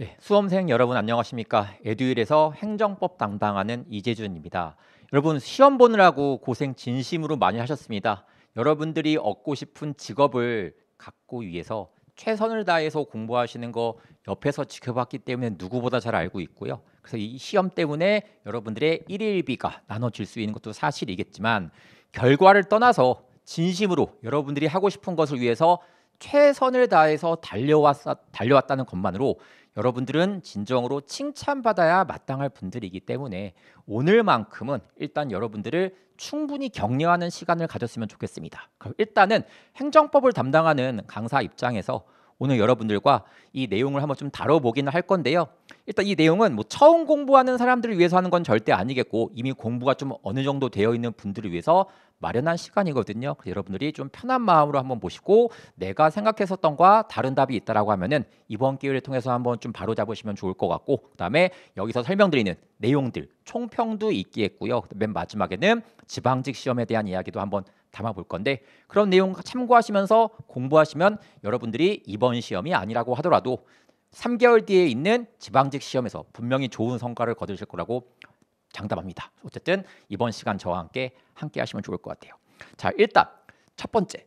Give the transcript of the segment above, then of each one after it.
네, 수험생 여러분 안녕하십니까? 에듀윌에서 행정법 담당하는 이재준입니다. 여러분 시험 보느라고 고생 진심으로 많이 하셨습니다. 여러분들이 얻고 싶은 직업을 갖고 위해서 최선을 다해서 공부하시는 거 옆에서 지켜봤기 때문에 누구보다 잘 알고 있고요. 그래서 이 시험 때문에 여러분들의 일일비가 나눠질 수 있는 것도 사실이겠지만 결과를 떠나서 진심으로 여러분들이 하고 싶은 것을 위해서 최선을 다해서 달려왔, 달려왔다는 것만으로 여러분들은 진정으로 칭찬받아야 마땅할 분들이기 때문에 오늘만큼은 일단 여러분들을 충분히 격려하는 시간을 가졌으면 좋겠습니다. 그럼 일단은 행정법을 담당하는 강사 입장에서 오늘 여러분들과 이 내용을 한번 좀 다뤄보기는 할 건데요. 일단 이 내용은 뭐 처음 공부하는 사람들을 위해서 하는 건 절대 아니겠고 이미 공부가 좀 어느 정도 되어 있는 분들을 위해서 마련한 시간이거든요. 여러분들이 좀 편한 마음으로 한번 보시고 내가 생각했었던 과 다른 답이 있다라고 하면은 이번 기회를 통해서 한번 좀 바로 잡으시면 좋을 것 같고 그다음에 여기서 설명드리는 내용들 총평도 있겠고요. 맨 마지막에는 지방직 시험에 대한 이야기도 한번 담아볼 건데 그런 내용 참고하시면서 공부하시면 여러분들이 이번 시험이 아니라고 하더라도 3개월 뒤에 있는 지방직 시험에서 분명히 좋은 성과를 거두실 거라고 장담합니다. 어쨌든 이번 시간 저와 함께 함께 하시면 좋을 것 같아요. 자, 일단 첫 번째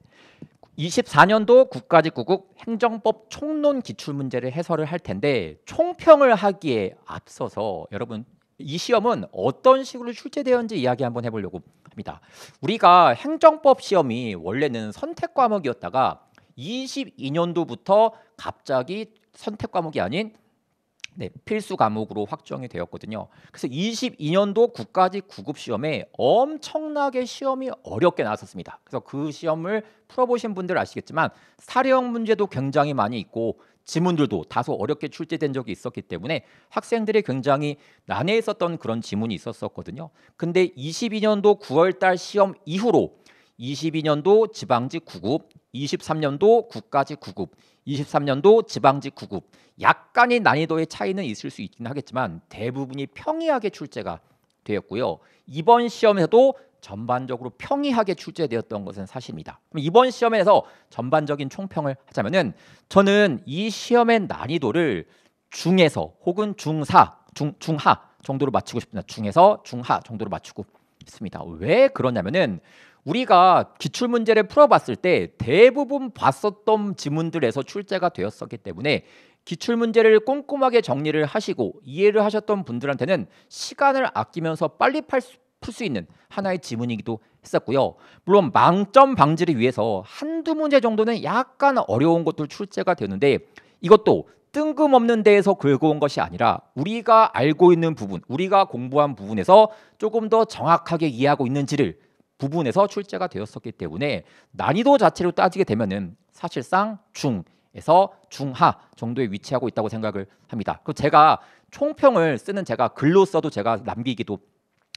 24년도 국가직 구국 행정법 총론 기출 문제를 해설을 할 텐데 총평을 하기에 앞서서 여러분 이 시험은 어떤 식으로 출제되었는지 이야기 한번 해보려고 합니다. 우리가 행정법 시험이 원래는 선택 과목이었다가 22년도부터 갑자기 선택 과목이 아닌 네, 필수 과목으로 확정이 되었거든요. 그래서 22년도 국가지 구급 시험에 엄청나게 시험이 어렵게 나왔었습니다. 그래서 그 시험을 풀어보신 분들 아시겠지만 사령 문제도 굉장히 많이 있고 지문들도 다소 어렵게 출제된 적이 있었기 때문에 학생들이 굉장히 난해했었던 그런 지문이 있었었거든요. 근데 22년도 9월달 시험 이후로 22년도 지방직 9급, 23년도 국가직 9급, 23년도 지방직 9급. 약간의 난이도의 차이는 있을 수 있긴 하겠지만 대부분이 평이하게 출제가 되었고요. 이번 시험에도 서 전반적으로 평이하게 출제되었던 것은 사실입니다. 이번 시험에서 전반적인 총평을 하자면은 저는 이 시험의 난이도를 중에서 혹은 중사, 중 중하 정도로 맞추고 싶습니다. 중에서 중하 정도로 맞추고 싶습니다. 왜 그러냐면은 우리가 기출 문제를 풀어봤을 때 대부분 봤었던 지문들에서 출제가 되었었기 때문에 기출 문제를 꼼꼼하게 정리를 하시고 이해를 하셨던 분들한테는 시간을 아끼면서 빨리 풀 수 있는 하나의 지문이기도 했었고요. 물론 망점 방지를 위해서 한두 문제 정도는 약간 어려운 것들 출제가 되는데 이것도 뜬금없는 데에서 긁어온 것이 아니라 우리가 알고 있는 부분, 우리가 공부한 부분에서 조금 더 정확하게 이해하고 있는지를 부분에서 출제가 되었었기 때문에 난이도 자체로 따지게 되면은 사실상 중에서 중하 정도에 위치하고 있다고 생각을 합니다. 그 제가 총평을 쓰는 제가 글로 써도 제가 남기기도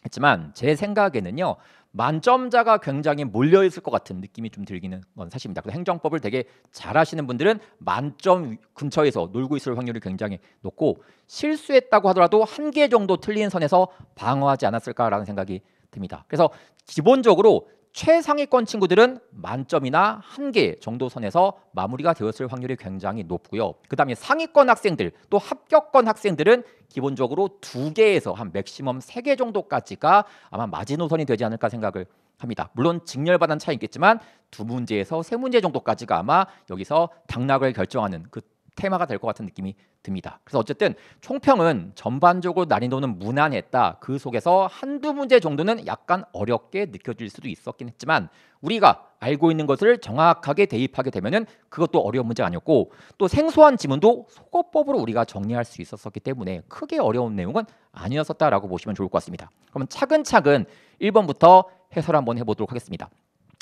했지만 제 생각에는요 만점자가 굉장히 몰려 있을 것 같은 느낌이 좀 들기는 건 사실입니다. 그 행정법을 되게 잘하시는 분들은 만점 근처에서 놀고 있을 확률이 굉장히 높고 실수했다고 하더라도 한 개 정도 틀린 선에서 방어하지 않았을까라는 생각이 됩니다. 그래서 기본적으로 최상위권 친구들은 만점이나 한 개 정도 선에서 마무리가 되었을 확률이 굉장히 높고요. 그다음에 상위권 학생들 또 합격권 학생들은 기본적으로 두 개에서 한 맥시멈 세 개 정도까지가 아마 마지노선이 되지 않을까 생각을 합니다. 물론 직렬반한 차이 있겠지만 두 문제에서 세 문제 정도까지가 아마 여기서 당락을 결정하는 그 테마가 될 것 같은 느낌이 듭니다. 그래서 어쨌든 총평은 전반적으로 난이도는 무난했다. 그 속에서 한두 문제 정도는 약간 어렵게 느껴질 수도 있었긴 했지만 우리가 알고 있는 것을 정확하게 대입하게 되면 그것도 어려운 문제 아니었고 또 생소한 지문도 소거법으로 우리가 정리할 수 있었었기 때문에 크게 어려운 내용은 아니었었다라고 보시면 좋을 것 같습니다. 그러면 차근차근 1번부터 해설 한번 해보도록 하겠습니다.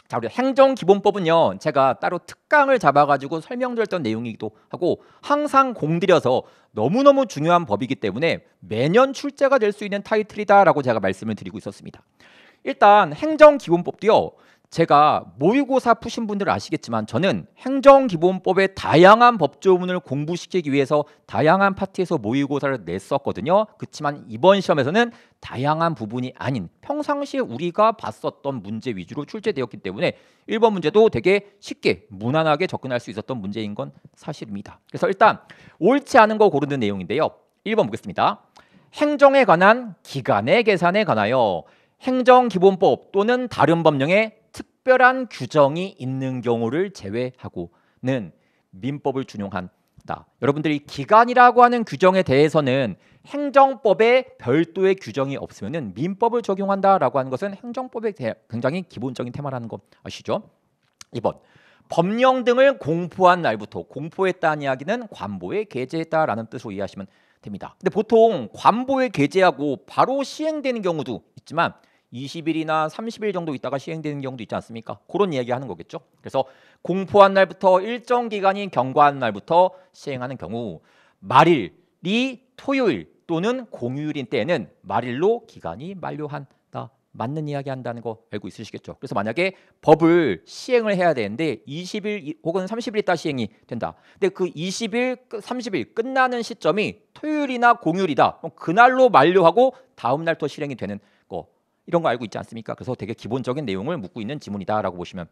자, 우리 행정기본법은요, 제가 따로 특강을 잡아가지고 설명드렸던 내용이기도 하고 항상 공들여서 너무너무 중요한 법이기 때문에 매년 출제가 될 수 있는 타이틀이다라고 제가 말씀을 드리고 있었습니다. 일단 행정기본법도요, 제가 모의고사 푸신 분들은 아시겠지만 저는 행정기본법의 다양한 법조문을 공부시키기 위해서 다양한 파트에서 모의고사를 냈었거든요. 그렇지만 이번 시험에서는 다양한 부분이 아닌 평상시에 우리가 봤었던 문제 위주로 출제되었기 때문에 1번 문제도 되게 쉽게 무난하게 접근할 수 있었던 문제인 건 사실입니다. 그래서 일단 옳지 않은 거 고르는 내용인데요. 1번 보겠습니다. 행정에 관한 기간의 계산에 관하여 행정기본법 또는 다른 법령에 특별한 규정이 있는 경우를 제외하고는 민법을 준용한다. 여러분들이 기간이라고 하는 규정에 대해서는 행정법에 별도의 규정이 없으면 민법을 적용한다라고 하는 것은 행정법에 굉장히 기본적인 테마라는 것 아시죠? 2번 법령 등을 공포한 날부터 공포했다는 이야기는 관보에 게재했다라는 뜻으로 이해하시면 됩니다. 근데 보통 관보에 게재하고 바로 시행되는 경우도 있지만 20일이나 30일 정도 있다가 시행되는 경우도 있지 않습니까? 그런 이야기하는 거겠죠. 그래서 공포한 날부터 일정 기간인 경과한 날부터 시행하는 경우 말일이 토요일 또는 공휴일인 때에는 말일로 기간이 만료한다. 맞는 이야기 한다는 거 알고 있으시겠죠. 그래서 만약에 법을 시행을 해야 되는데 20일 혹은 30일 있다 시행이 된다. 근데 그 20일, 30일 끝나는 시점이 토요일이나 공휴일이다. 그럼 그날로 만료하고 다음 날 또 실행이 되는 이런 거 알고 있지 않습니까? 그래서 되게 기본적인 내용을 묻고 있는 지문이다라고 보시면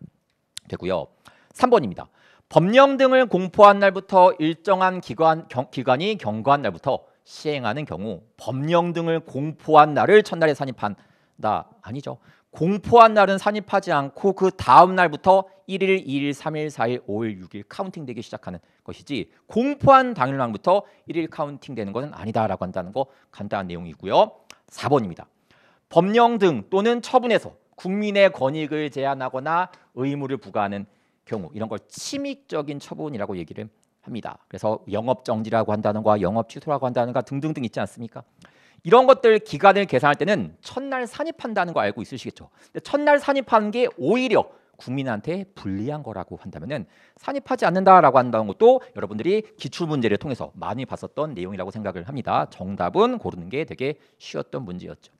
되고요. 3번입니다. 법령 등을 공포한 날부터 일정한 기관, 경, 기관이 경과한 날부터 시행하는 경우 법령 등을 공포한 날을 첫날에 산입한다. 아니죠. 공포한 날은 산입하지 않고 그 다음 날부터 1일, 2일, 3일, 4일, 5일, 6일 카운팅 되기 시작하는 것이지 공포한 당일날부터 1일 카운팅 되는 것은 아니다라고 한다는 거 간단한 내용이고요. 4번입니다. 법령 등 또는 처분에서 국민의 권익을 제한하거나 의무를 부과하는 경우 이런 걸 침입적인 처분이라고 얘기를 합니다. 그래서 영업 정지라고 한다는 거, 와 영업 취소라고 한다는 거 등등등 있지 않습니까? 이런 것들 기간을 계산할 때는 첫날 산입한다는 거 알고 있으시겠죠. 근데 첫날 산입하는 게 오히려 국민한테 불리한 거라고 한다면은 산입하지 않는다라고 한다는 것도 여러분들이 기출 문제를 통해서 많이 봤었던 내용이라고 생각을 합니다. 정답은 고르는 게 되게 쉬웠던 문제였죠.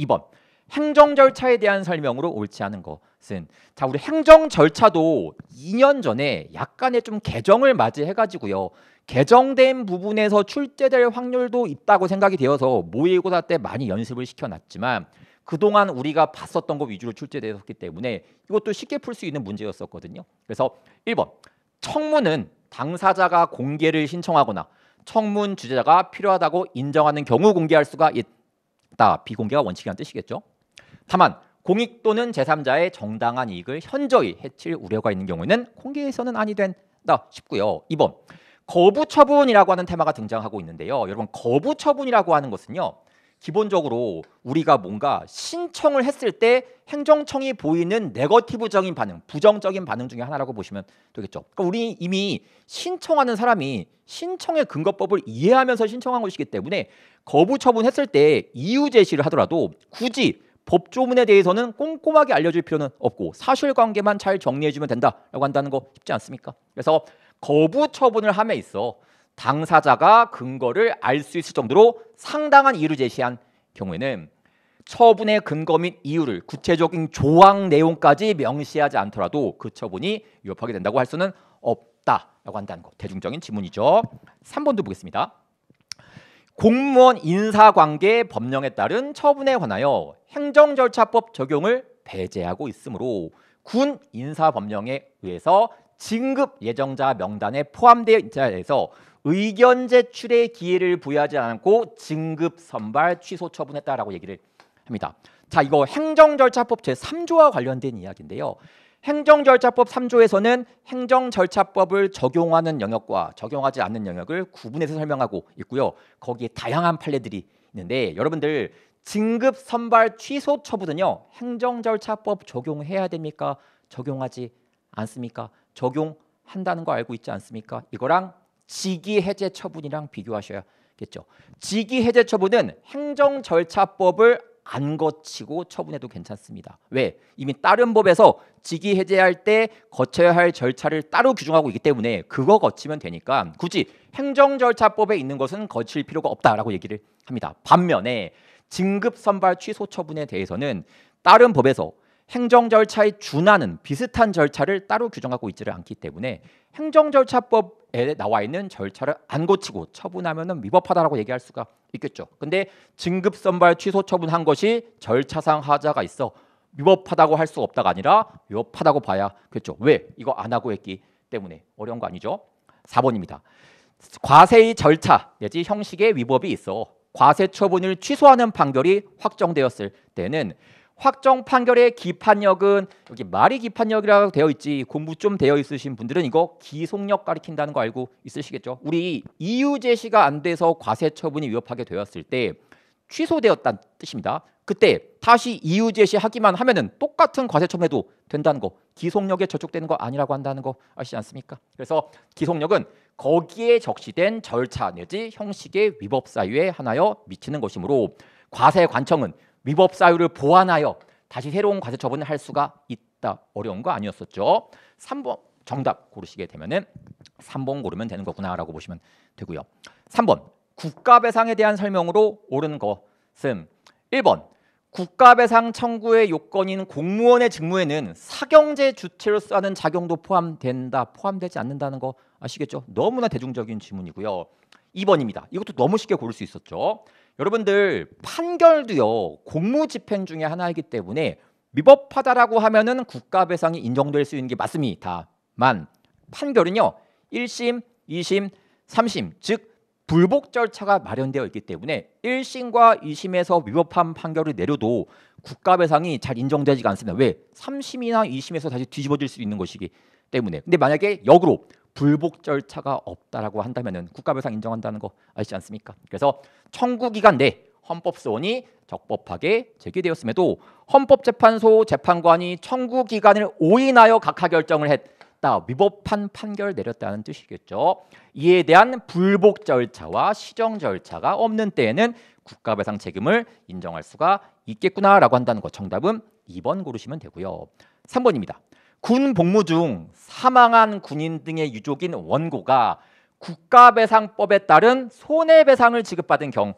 2번 행정 절차에 대한 설명으로 옳지 않은 것은 자 우리 행정 절차도 2년 전에 약간의 좀 개정을 맞이해 가지고요 개정된 부분에서 출제될 확률도 있다고 생각이 되어서 모의고사 때 많이 연습을 시켜놨지만 그동안 우리가 봤었던 것 위주로 출제되었기 때문에 이것도 쉽게 풀 수 있는 문제였었거든요 그래서 1번 청문은 당사자가 공개를 신청하거나 청문 주제자가 필요하다고 인정하는 경우 공개할 수가 있다 없다. 비공개가 원칙이란 뜻이겠죠. 다만 공익 또는 제3자의 정당한 이익을 현저히 해칠 우려가 있는 경우에는 공개해서는 아니 된다 싶고요. 2번 거부 처분이라고 하는 테마가 등장하고 있는데요. 여러분 거부 처분이라고 하는 것은요. 기본적으로 우리가 뭔가 신청을 했을 때 행정청이 보이는 네거티브적인 반응, 부정적인 반응 중에 하나라고 보시면 되겠죠. 그러니까 우리 이미 신청하는 사람이 신청의 근거법을 이해하면서 신청한 것이기 때문에 거부 처분했을 때 이유 제시를 하더라도 굳이 법조문에 대해서는 꼼꼼하게 알려줄 필요는 없고 사실관계만 잘 정리해주면 된다라고 한다는 거 쉽지 않습니까? 그래서 거부 처분을 함에 있어 당사자가 근거를 알 수 있을 정도로 상당한 이유를 제시한 경우에는 처분의 근거 및 이유를 구체적인 조항 내용까지 명시하지 않더라도 그 처분이 위협하게 된다고 할 수는 없다라고 한다는 것. 대중적인 지문이죠. 3번도 보겠습니다. 공무원 인사관계 법령에 따른 처분에 관하여 행정절차법 적용을 배제하고 있으므로 군 인사법령에 의해서 진급 예정자 명단에 포함되어 있는 자해서 의견 제출의 기회를 부여하지 않고 진급 선발 취소 처분했다라고 얘기를 합니다. 자, 이거 행정 절차법 제3조와 관련된 이야기인데요. 행정 절차법 3조에서는 행정 절차법을 적용하는 영역과 적용하지 않는 영역을 구분해서 설명하고 있고요. 거기에 다양한 판례들이 있는데 여러분들 진급 선발 취소 처분은요. 행정 절차법 적용해야 됩니까? 적용하지 않습니까? 적용 한다는 거 알고 있지 않습니까? 이거랑 직위해제 처분이랑 비교하셔야겠죠. 직위해제 처분은 행정 절차법을 안 거치고 처분해도 괜찮습니다. 왜? 이미 다른 법에서 직위 해제할 때 거쳐야 할 절차를 따로 규정하고 있기 때문에 그거 거치면 되니까 굳이 행정 절차법에 있는 것은 거칠 필요가 없다라고 얘기를 합니다. 반면에 진급 선발 취소 처분에 대해서는 다른 법에서 행정 절차에 준하는 비슷한 절차를 따로 규정하고 있지를 않기 때문에 행정 절차법에 나와 있는 절차를 안 고치고 처분하면은 위법하다라고 얘기할 수가 있겠죠. 근데 진급 선발 취소 처분한 것이 절차상 하자가 있어 위법하다고 할 수 없다가 아니라 위법하다고 봐야겠죠. 그렇죠. 왜? 이거 안 하고 했기 때문에 어려운 거 아니죠? 4번입니다. 과세의 절차 내지 형식의 위법이 있어 과세 처분을 취소하는 판결이 확정되었을 때는 확정 판결의 기판력은 여기 말이 기판력이라고 되어 있지 공부 좀 되어 있으신 분들은 이거 기속력 가리킨다는 거 알고 있으시겠죠. 우리 이유 제시가 안 돼서 과세 처분이 위협하게 되었을 때 취소되었다는 뜻입니다. 그때 다시 이유 제시하기만 하면은 똑같은 과세 처분해도 된다는 거 기속력에 저촉되는 거 아니라고 한다는 거 아시지 않습니까? 그래서 기속력은 거기에 적시된 절차 내지 형식의 위법 사유에 하나여 미치는 것이므로 과세 관청은 위법 사유를 보완하여 다시 새로운 과세 처분을 할 수가 있다. 어려운 거 아니었었죠. 3번 정답 고르시게 되면은 3번 고르면 되는 거구나라고 보시면 되고요. 3번 국가 배상에 대한 설명으로 옳은 것은 1번 국가배상 청구의 요건인 공무원의 직무에는 사경제 주체로서 하는 작용도 포함된다 포함되지 않는다는 거 아시겠죠? 너무나 대중적인 질문이고요. 2번입니다. 이것도 너무 쉽게 고를 수 있었죠. 여러분들 판결도요 공무 집행 중에 하나이기 때문에 위법하다라고 하면은 국가배상이 인정될 수 있는 게 맞습니다만 판결은요 1심, 2심, 3심 즉 불복 절차가 마련되어 있기 때문에 1심과 2심에서 위법한 판결을 내려도 국가배상이 잘 인정되지가 않습니다. 왜? 3심이나 2심에서 다시 뒤집어질 수 있는 것이기 때문에. 근데 만약에 역으로 불복 절차가 없다라고 한다면은 국가배상 인정한다는 거 아시지 않습니까? 그래서 청구 기간 내 헌법소원이 적법하게 제기되었음에도 헌법재판소 재판관이 청구 기간을 오인하여 각하 결정을 했다 위법한 판결 내렸다는 뜻이겠죠. 이에 대한 불복 절차와 시정 절차가 없는 때에는 국가배상 책임을 인정할 수가 있겠구나라고 한다는 거. 정답은 2번 고르시면 되고요. 3번입니다. 군 복무 중 사망한 군인 등의 유족인 원고가 국가배상법에 따른 손해배상을 지급받은 경우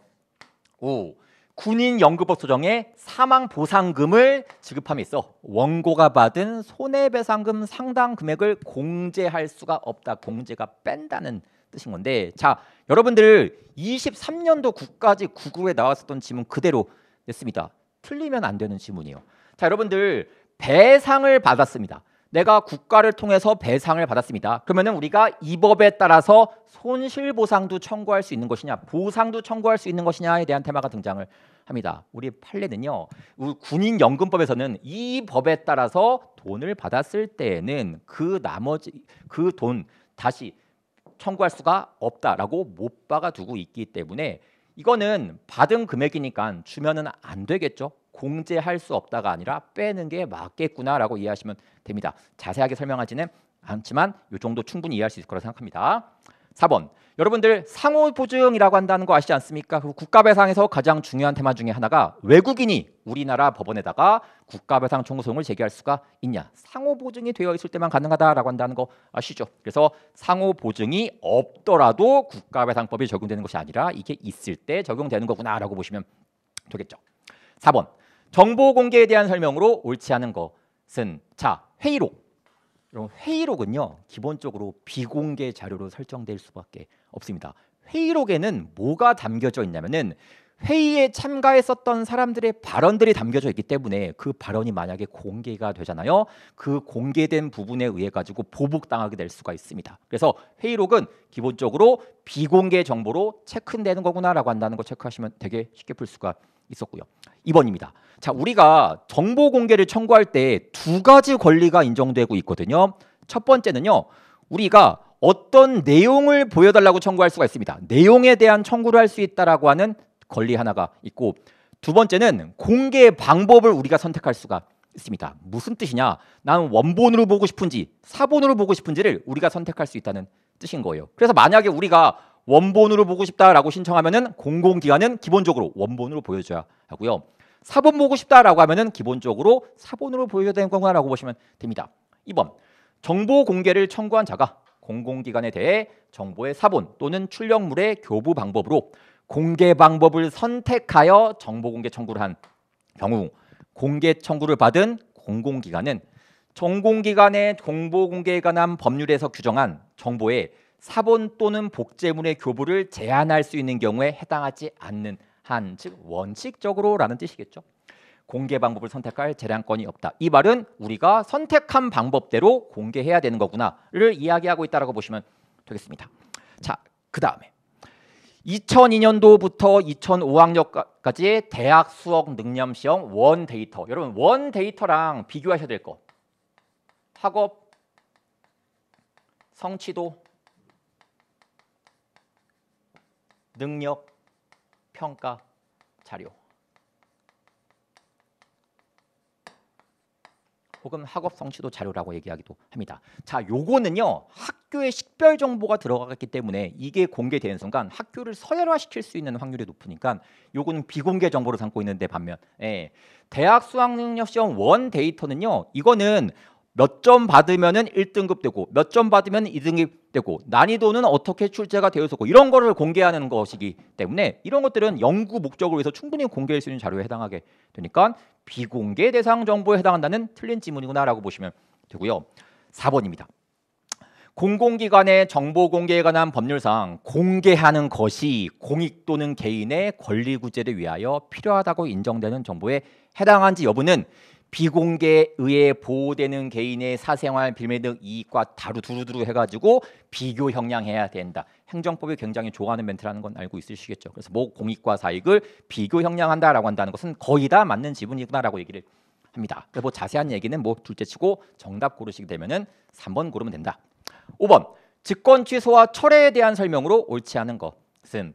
군인 연금법 소정에 사망 보상금을 지급함에 있어 원고가 받은 손해배상금 상당 금액을 공제할 수가 없다. 공제가 뺀다는 뜻인 건데 자 여러분들 23년도 국가지 구구에 나왔었던 지문 그대로 냈습니다. 틀리면 안 되는 지문이에요. 자 여러분들 배상을 받았습니다. 내가 국가를 통해서 배상을 받았습니다. 그러면 우리가 이 법에 따라서 손실 보상도 청구할 수 있는 것이냐, 보상도 청구할 수 있는 것이냐에 대한 테마가 등장을 합니다. 우리 판례는요. 군인 연금법에서는 이 법에 따라서 돈을 받았을 때에는 그 나머지 그 돈 다시 청구할 수가 없다라고 못 박아두고 있기 때문에 이거는 받은 금액이니까 주면은 안 되겠죠. 공제할 수 없다가 아니라 빼는 게 맞겠구나라고 이해하시면 됩니다. 자세하게 설명하지는 않지만 이 정도 충분히 이해할 수 있을 거라 생각합니다. 4번 여러분들 상호 보증이라고 한다는 거 아시지 않습니까? 국가배상에서 가장 중요한 테마 중에 하나가 외국인이 우리나라 법원에다가 국가배상 청구송을 제기할 수가 있냐? 상호 보증이 되어 있을 때만 가능하다라고 한다는 거 아시죠? 그래서 상호 보증이 없더라도 국가배상법이 적용되는 것이 아니라 이게 있을 때 적용되는 거구나라고 보시면 되겠죠. 4번 정보 공개에 대한 설명으로 옳지 않은 것은 자 회의록 이런 회의록은요 기본적으로 비공개 자료로 설정될 수밖에 없습니다. 회의록에는 뭐가 담겨져 있냐면은 회의에 참가했었던 사람들의 발언들이 담겨져 있기 때문에 그 발언이 만약에 공개가 되잖아요. 그 공개된 부분에 의해 가지고 보복당하게 될 수가 있습니다. 그래서 회의록은 기본적으로 비공개 정보로 체크되는 거구나라고 한다는 거 체크하시면 되게 쉽게 풀 수가 있었고요. 2번입니다. 자, 우리가 정보 공개를 청구할 때 두 가지 권리가 인정되고 있거든요. 첫 번째는요. 우리가 어떤 내용을 보여달라고 청구할 수가 있습니다. 내용에 대한 청구를 할 수 있다라고 하는 권리 하나가 있고 두 번째는 공개 방법을 우리가 선택할 수가 있습니다. 무슨 뜻이냐? 나는 원본으로 보고 싶은지 사본으로 보고 싶은지를 우리가 선택할 수 있다는 뜻인 거예요. 그래서 만약에 우리가 원본으로 보고 싶다라고 신청하면은 공공기관은 기본적으로 원본으로 보여줘야 하고요. 사본 보고 싶다라고 하면은 기본적으로 사본으로 보여줘야 되는 거구나라고 보시면 됩니다. 2번 정보 공개를 청구한 자가 공공기관에 대해 정보의 사본 또는 출력물의 교부 방법으로 공개 방법을 선택하여 정보 공개 청구를 한 경우 공개 청구를 받은 공공기관은 정공기관의 정보 공개에 관한 법률에서 규정한 정보의 사본 또는 복제문의 교부를 제한할 수 있는 경우에 해당하지 않는 한, 즉 원칙적으로라는 뜻이겠죠. 공개 방법을 선택할 재량권이 없다. 이 말은 우리가 선택한 방법대로 공개해야 되는 거구나를 이야기하고 있다라고 보시면 되겠습니다. 자, 그다음에 2002년도부터 2005학년까지 대학 수학 능력 시험 원 데이터. 여러분 원 데이터랑 비교하셔야 될 거. 학업 성취도 능력 평가 자료 혹은 학업 성취도 자료라고 얘기하기도 합니다. 자, 요거는요. 학교의 식별 정보가 들어갔기 때문에 이게 공개되는 순간 학교를 서열화시킬 수 있는 확률이 높으니까 요거는 비공개 정보로 삼고 있는데 반면 예. 대학 수학 능력 시험 원 데이터는요. 이거는 몇점받으면 1등급 되고 몇 점 받으면 2등급 되고 난이도는 어떻게 출제가 되어 있었고 이런 거를 공개하는 것이기 때문에 이런 것들은 연구 목적으로 해서 충분히 공개할 수 있는 자료에 해당하게 되니까 비공개 대상 정보에 해당한다는 틀린 지문이구나라고 보시면 되고요. 4번입니다. 공공기관의 정보 공개에 관한 법률상 공개하는 것이 공익 또는 개인의 권리 구제를 위하여 필요하다고 인정되는 정보에 해당한지 여부는 비공개 에의해 보호되는 개인의 사생활 빌매 등 이익과 다루 두루두루 해가지고 비교 형량해야 된다. 행정법이 굉장히 좋아하는 멘트라는 건 알고 있으시겠죠. 그래서 뭐 공익과 사익을 비교 형량한다라고 한다는 것은 거의 다 맞는 지분이구나라고 얘기를 합니다. 그래서 뭐 자세한 얘기는 뭐 둘째치고 정답 고르시게 되면은 3번 고르면 된다. 5번 직권 취소와 철회에 대한 설명으로 옳지 않은 것은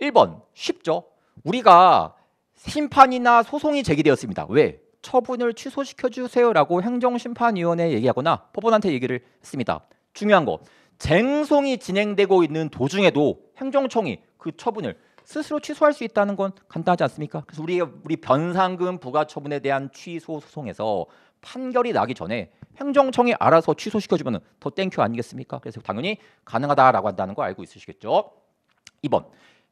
1번 쉽죠. 우리가 심판이나 소송이 제기되었습니다. 왜? 처분을 취소시켜 주세요라고 행정심판위원회에 얘기하거나 법원한테 얘기를 했습니다. 중요한 거 쟁송이 진행되고 있는 도중에도 행정청이 그 처분을 스스로 취소할 수 있다는 건 간단하지 않습니까? 그래서 우리 우리 변상금 부과 처분에 대한 취소 소송에서 판결이 나기 전에 행정청이 알아서 취소시켜주면 더 땡큐 아니겠습니까? 그래서 당연히 가능하다라고 한다는 거 알고 있으시겠죠? 2번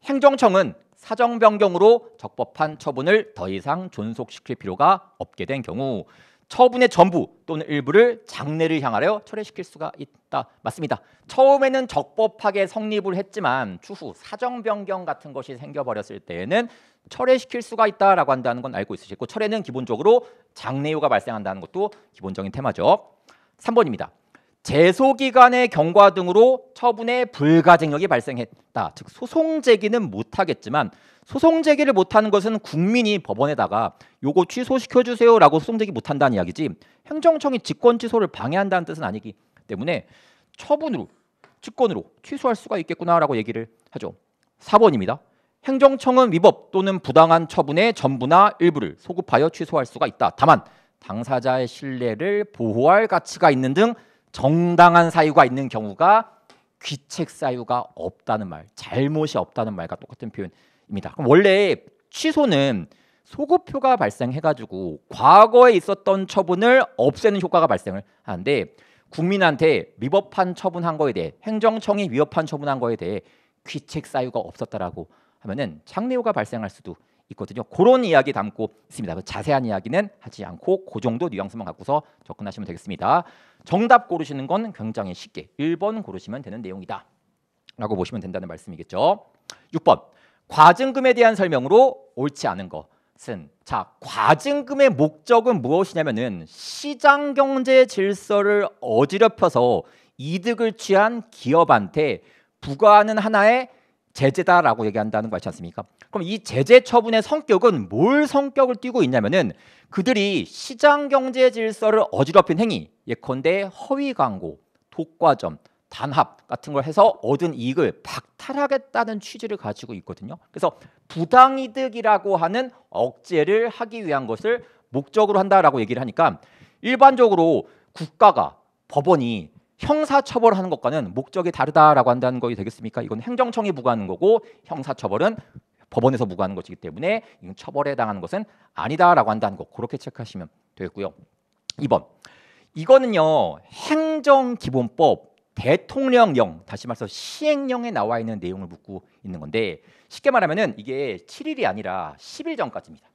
행정청은 사정 변경으로 적법한 처분을 더 이상 존속시킬 필요가 없게 된 경우 처분의 전부 또는 일부를 장례를 향하여 철회시킬 수가 있다. 맞습니다. 처음에는 적법하게 성립을 했지만 추후 사정 변경 같은 것이 생겨버렸을 때에는 철회시킬 수가 있다라고 한다는 건 알고 있으시고 철회는 기본적으로 장례유가 발생한다는 것도 기본적인 테마죠. 3번입니다. 재소기간의 경과 등으로 처분에 불가쟁력이 발생했다. 즉 소송 제기는 못하겠지만 소송 제기를 못하는 것은 국민이 법원에다가 요거 취소시켜 주세요라고 소송 제기 못한다는 이야기지 행정청이 직권 취소를 방해한다는 뜻은 아니기 때문에 처분으로 직권으로 취소할 수가 있겠구나라고 얘기를 하죠. 4번입니다. 행정청은 위법 또는 부당한 처분의 전부나 일부를 소급하여 취소할 수가 있다. 다만 당사자의 신뢰를 보호할 가치가 있는 등 정당한 사유가 있는 경우가 귀책 사유가 없다는 말, 잘못이 없다는 말과 똑같은 표현입니다. 그럼 원래 취소는 소급효가 발생해가지고 과거에 있었던 처분을 없애는 효과가 발생을 하는데 국민한테 위법한 처분한 거에 대해 행정청이 위법한 처분한 거에 대해 귀책 사유가 없었다라고 하면은 창례효가 발생할 수도 있거든요. 그런 이야기 담고 있습니다. 그 자세한 이야기는 하지 않고 그 정도 뉘앙스만 갖고서 접근하시면 되겠습니다. 정답 고르시는 건 굉장히 쉽게 1번 고르시면 되는 내용이다. 라고 보시면 된다는 말씀이겠죠. 6번. 과징금에 대한 설명으로 옳지 않은 것은 자, 과징금의 목적은 무엇이냐면은 시장 경제 질서를 어지럽혀서 이득을 취한 기업한테 부과하는 하나의 제재다라고 얘기한다는 것이지 않습니까? 그럼 이 제재 처분의 성격은 뭘 성격을 띠고 있냐면은 그들이 시장 경제 질서를 어지럽힌 행위, 예컨대 허위 광고, 독과점, 단합 같은 걸 해서 얻은 이익을 박탈하겠다는 취지를 가지고 있거든요. 그래서 부당이득이라고 하는 억제를 하기 위한 것을 목적으로 한다라고 얘기를 하니까 일반적으로 국가가 법원이 형사처벌하는 것과는 목적이 다르다라고 한다는 것이 되겠습니까? 이건 행정청이 부과하는 거고 형사처벌은 법원에서 부과하는 것이기 때문에 이건 처벌에 해당하는 것은 아니다라고 한다는 거 그렇게 체크하시면 되겠고요. 2번 이거는요 행정기본법 대통령령 다시 말해서 시행령에 나와 있는 내용을 묻고 있는 건데 쉽게 말하면은 이게 7일이 아니라 10일 전까지입니다.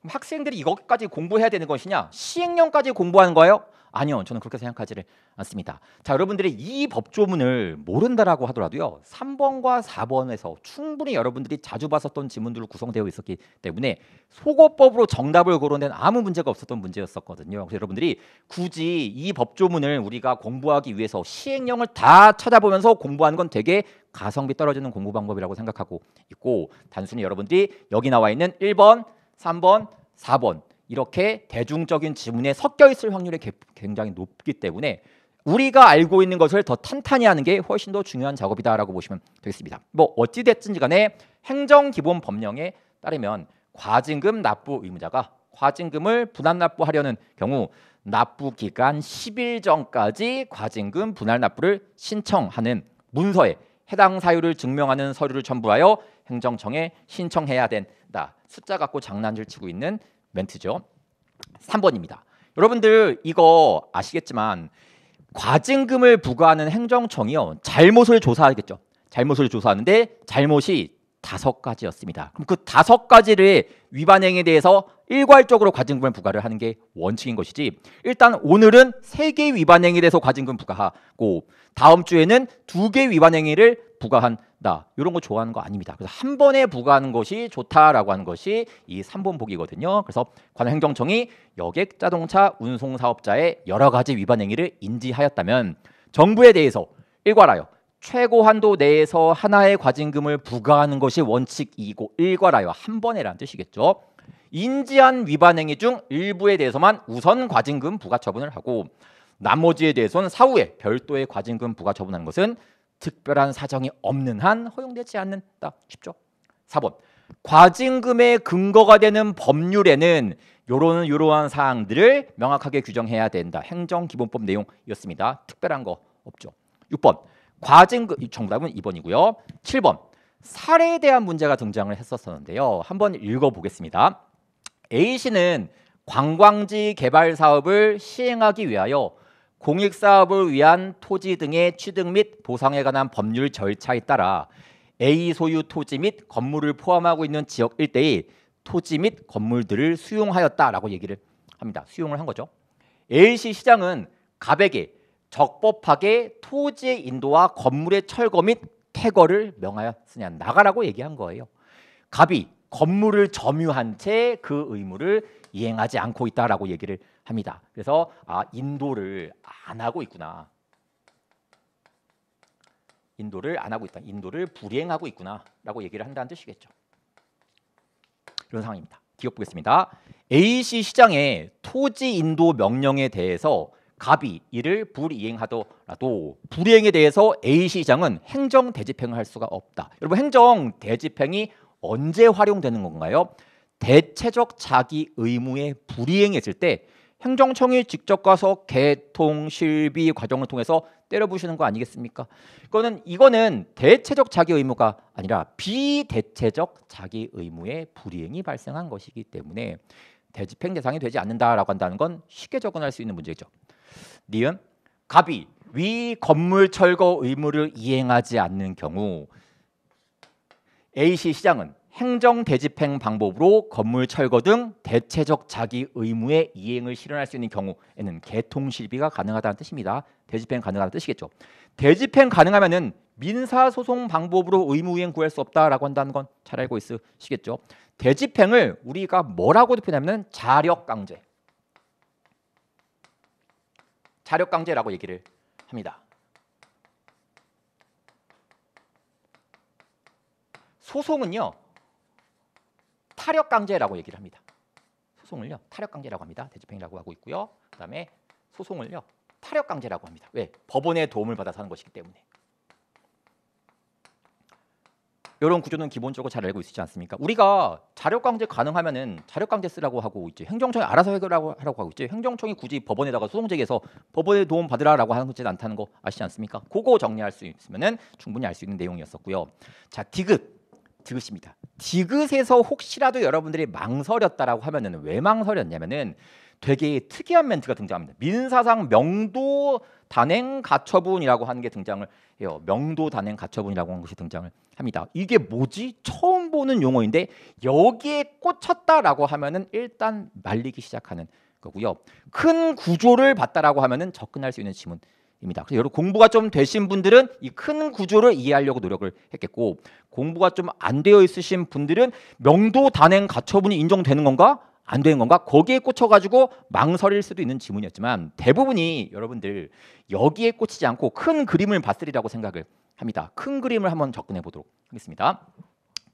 그럼 학생들이 이것까지 공부해야 되는 것이냐? 시행령까지 공부하는 거예요? 아니요, 저는 그렇게 생각하지를 않습니다. 자, 여러분들이 이 법조문을 모른다라고 하더라도요, 3번과 4번에서 충분히 여러분들이 자주 봤었던 지문들로 구성되어 있었기 때문에 소거법으로 정답을 고론된 아무 문제가 없었던 문제였었거든요. 그래서 여러분들이 굳이 이 법조문을 우리가 공부하기 위해서 시행령을 다 찾아보면서 공부하는 건 되게 가성비 떨어지는 공부 방법이라고 생각하고 있고 단순히 여러분들이 여기 나와 있는 1번, 3번, 4번 이렇게 대중적인 지문에 섞여 있을 확률이 굉장히 높기 때문에 우리가 알고 있는 것을 더 탄탄히 하는 게 훨씬 더 중요한 작업이다라고 보시면 되겠습니다. 뭐 어찌 됐든지 간에 행정 기본 법령에 따르면 과징금 납부 의무자가 과징금을 분할 납부하려는 경우 납부 기간 10일 전까지 과징금 분할 납부를 신청하는 문서에 해당 사유를 증명하는 서류를 첨부하여 행정청에 신청해야 된다. 숫자 갖고 장난질 치고 있는 멘트죠. 3번입니다. 여러분들 이거 아시겠지만 과징금을 부과하는 행정청이요. 잘못을 조사하겠죠. 잘못을 조사하는데 잘못이 다섯 가지였습니다. 그럼 그 다섯 가지를 위반행에 위 대해서 일괄적으로 과징금을 부과를 하는 게 원칙인 것이지. 일단 오늘은 세개 위반행에 위 대해서 과징금 부과하고 다음 주에는 두개 위반행위를 부과한 나 이런 거 좋아하는 거 아닙니다. 그래서 한 번에 부과하는 것이 좋다라고 하는 것이 이 3번 보기거든요. 그래서 관행정청이 여객 자동차 운송 사업자의 여러 가지 위반 행위를 인지하였다면 정부에 대해서 일괄하여 최고 한도 내에서 하나의 과징금을 부과하는 것이 원칙이고 일괄하여 한 번에라는 뜻이겠죠. 인지한 위반 행위 중 일부에 대해서만 우선 과징금 부과 처분을 하고 나머지에 대해서는 사후에 별도의 과징금 부과 처분하는 것은 특별한 사정이 없는 한 허용되지 않는다 쉽죠. 4번 과징금의 근거가 되는 법률에는 요런 요러한 사항들을 명확하게 규정해야 된다. 행정기본법 내용이었습니다. 특별한 거 없죠. 6번 과징금 정답은 2번이고요. 7번 살해에 대한 문제가 등장을 했었었는데요. 한번 읽어보겠습니다. A씨는 관광지 개발 사업을 시행하기 위하여 공익 사업을 위한 토지 등의 취득 및 보상에 관한 법률 절차에 따라 A 소유 토지 및 건물을 포함하고 있는 지역 일대의 토지 및 건물들을 수용하였다라고 얘기를 합니다. 수용을 한 거죠. l c 시장은 갑에게 적법하게 토지의 인도와 건물의 철거 및 태거를 명하였으냐 나가라고 얘기한 거예요. 갑이 건물을 점유한 채 그 의무를 이행하지 않고 있다라고 얘기를 합니다. 그래서 아 인도를 안 하고 있구나. 인도를 안 하고 있다. 인도를 불행하고 있구나라고 얘기를 한다는 뜻이겠죠. 이런 상황입니다. 기억 보겠습니다. A씨 시장의 토지 인도 명령에 대해서 갑이 이를 불이행하더라도 불이행에 대해서 A씨 시장은 행정 대집행을 할 수가 없다. 여러분 행정 대집행이 언제 활용되는 건가요? 대체적 자기 의무에 불이행했을 때 행정청이 직접 가서 개통 실비 과정을 통해서 때려부시는 거 아니겠습니까? 이거는 이거는 대체적 자기 의무가 아니라 비대체적 자기 의무의 불이행이 발생한 것이기 때문에 대집행 대상이 되지 않는다라고 한다는 건 쉽게 접근할 수 있는 문제죠. 니은 갑이 위 건물 철거 의무를 이행하지 않는 경우 A 씨 시장은 행정 대집행 방법으로 건물 철거 등 대체적 자기 의무의 이행을 실현할 수 있는 경우에는 개통 실비가 가능하다는 뜻입니다. 대집행 가능하다는 뜻이겠죠. 대집행 가능하면은 민사 소송 방법으로 의무 이행 구할 수 없다라고 한다는 건 잘 알고 있으시겠죠. 대집행을 우리가 뭐라고 표현하면 자력 강제. 자력 강제라고 얘기를 합니다. 소송은요 타력 강제라고 얘기를 합니다. 소송을요 타력 강제라고 합니다. 대집행이라고 하고 있고요. 그다음에 소송을요 타력 강제라고 합니다. 왜? 법원의 도움을 받아서 하는 것이기 때문에. 이런 구조는 기본적으로 잘 알고 있으지 않습니까? 우리가 자력 강제 가능하면은 자력 강제 쓰라고 하고 있지. 행정청이 알아서 해결하고 하라고 하고 있지. 행정청이 굳이 법원에다가 소송 제기해서 법원의 도움 받으라라고 하는 것지 않다는 거 아시지 않습니까? 그거 정리할 수 있으면은 충분히 알 수 있는 내용이었었고요. 자, 디귿 디귿입니다. 디귿에서 혹시라도 여러분들이 망설였다라고 하면은 왜 망설였냐면은 되게 특이한 멘트가 등장합니다. 민사상 명도 단행 가처분이라고 하는 게 등장을 해요. 명도 단행 가처분이라고 하는 것이 등장을 합니다. 이게 뭐지? 처음 보는 용어인데 여기에 꽂혔다라고 하면은 일단 말리기 시작하는 거고요. 큰 구조를 봤다라고 하면은 접근할 수 있는 지문 입니다. 그래서 여러분 공부가 좀 되신 분들은 이 큰 구조를 이해하려고 노력을 했겠고 공부가 좀 안 되어 있으신 분들은 명도 단행 가처분이 인정되는 건가 안 되는 건가 거기에 꽂혀가지고 망설일 수도 있는 질문이었지만 대부분이 여러분들 여기에 꽂히지 않고 큰 그림을 봤으리라고 생각을 합니다. 큰 그림을 한번 접근해 보도록 하겠습니다.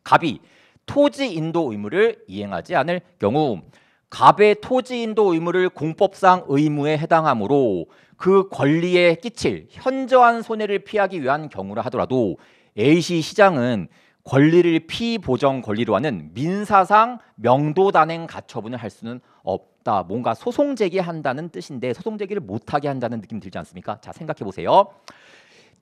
갑이 토지 인도 의무를 이행하지 않을 경우 갑의 토지 인도 의무를 공법상 의무에 해당하므로 그 권리에 끼칠 현저한 손해를 피하기 위한 경우라 하더라도 A씨 시장은 권리를 피보정 권리로 하는 민사상 명도 단행 가처분을 할 수는 없다. 뭔가 소송 제기한다는 뜻인데 소송 제기를 못하게 한다는 느낌 들지 않습니까? 자 생각해 보세요.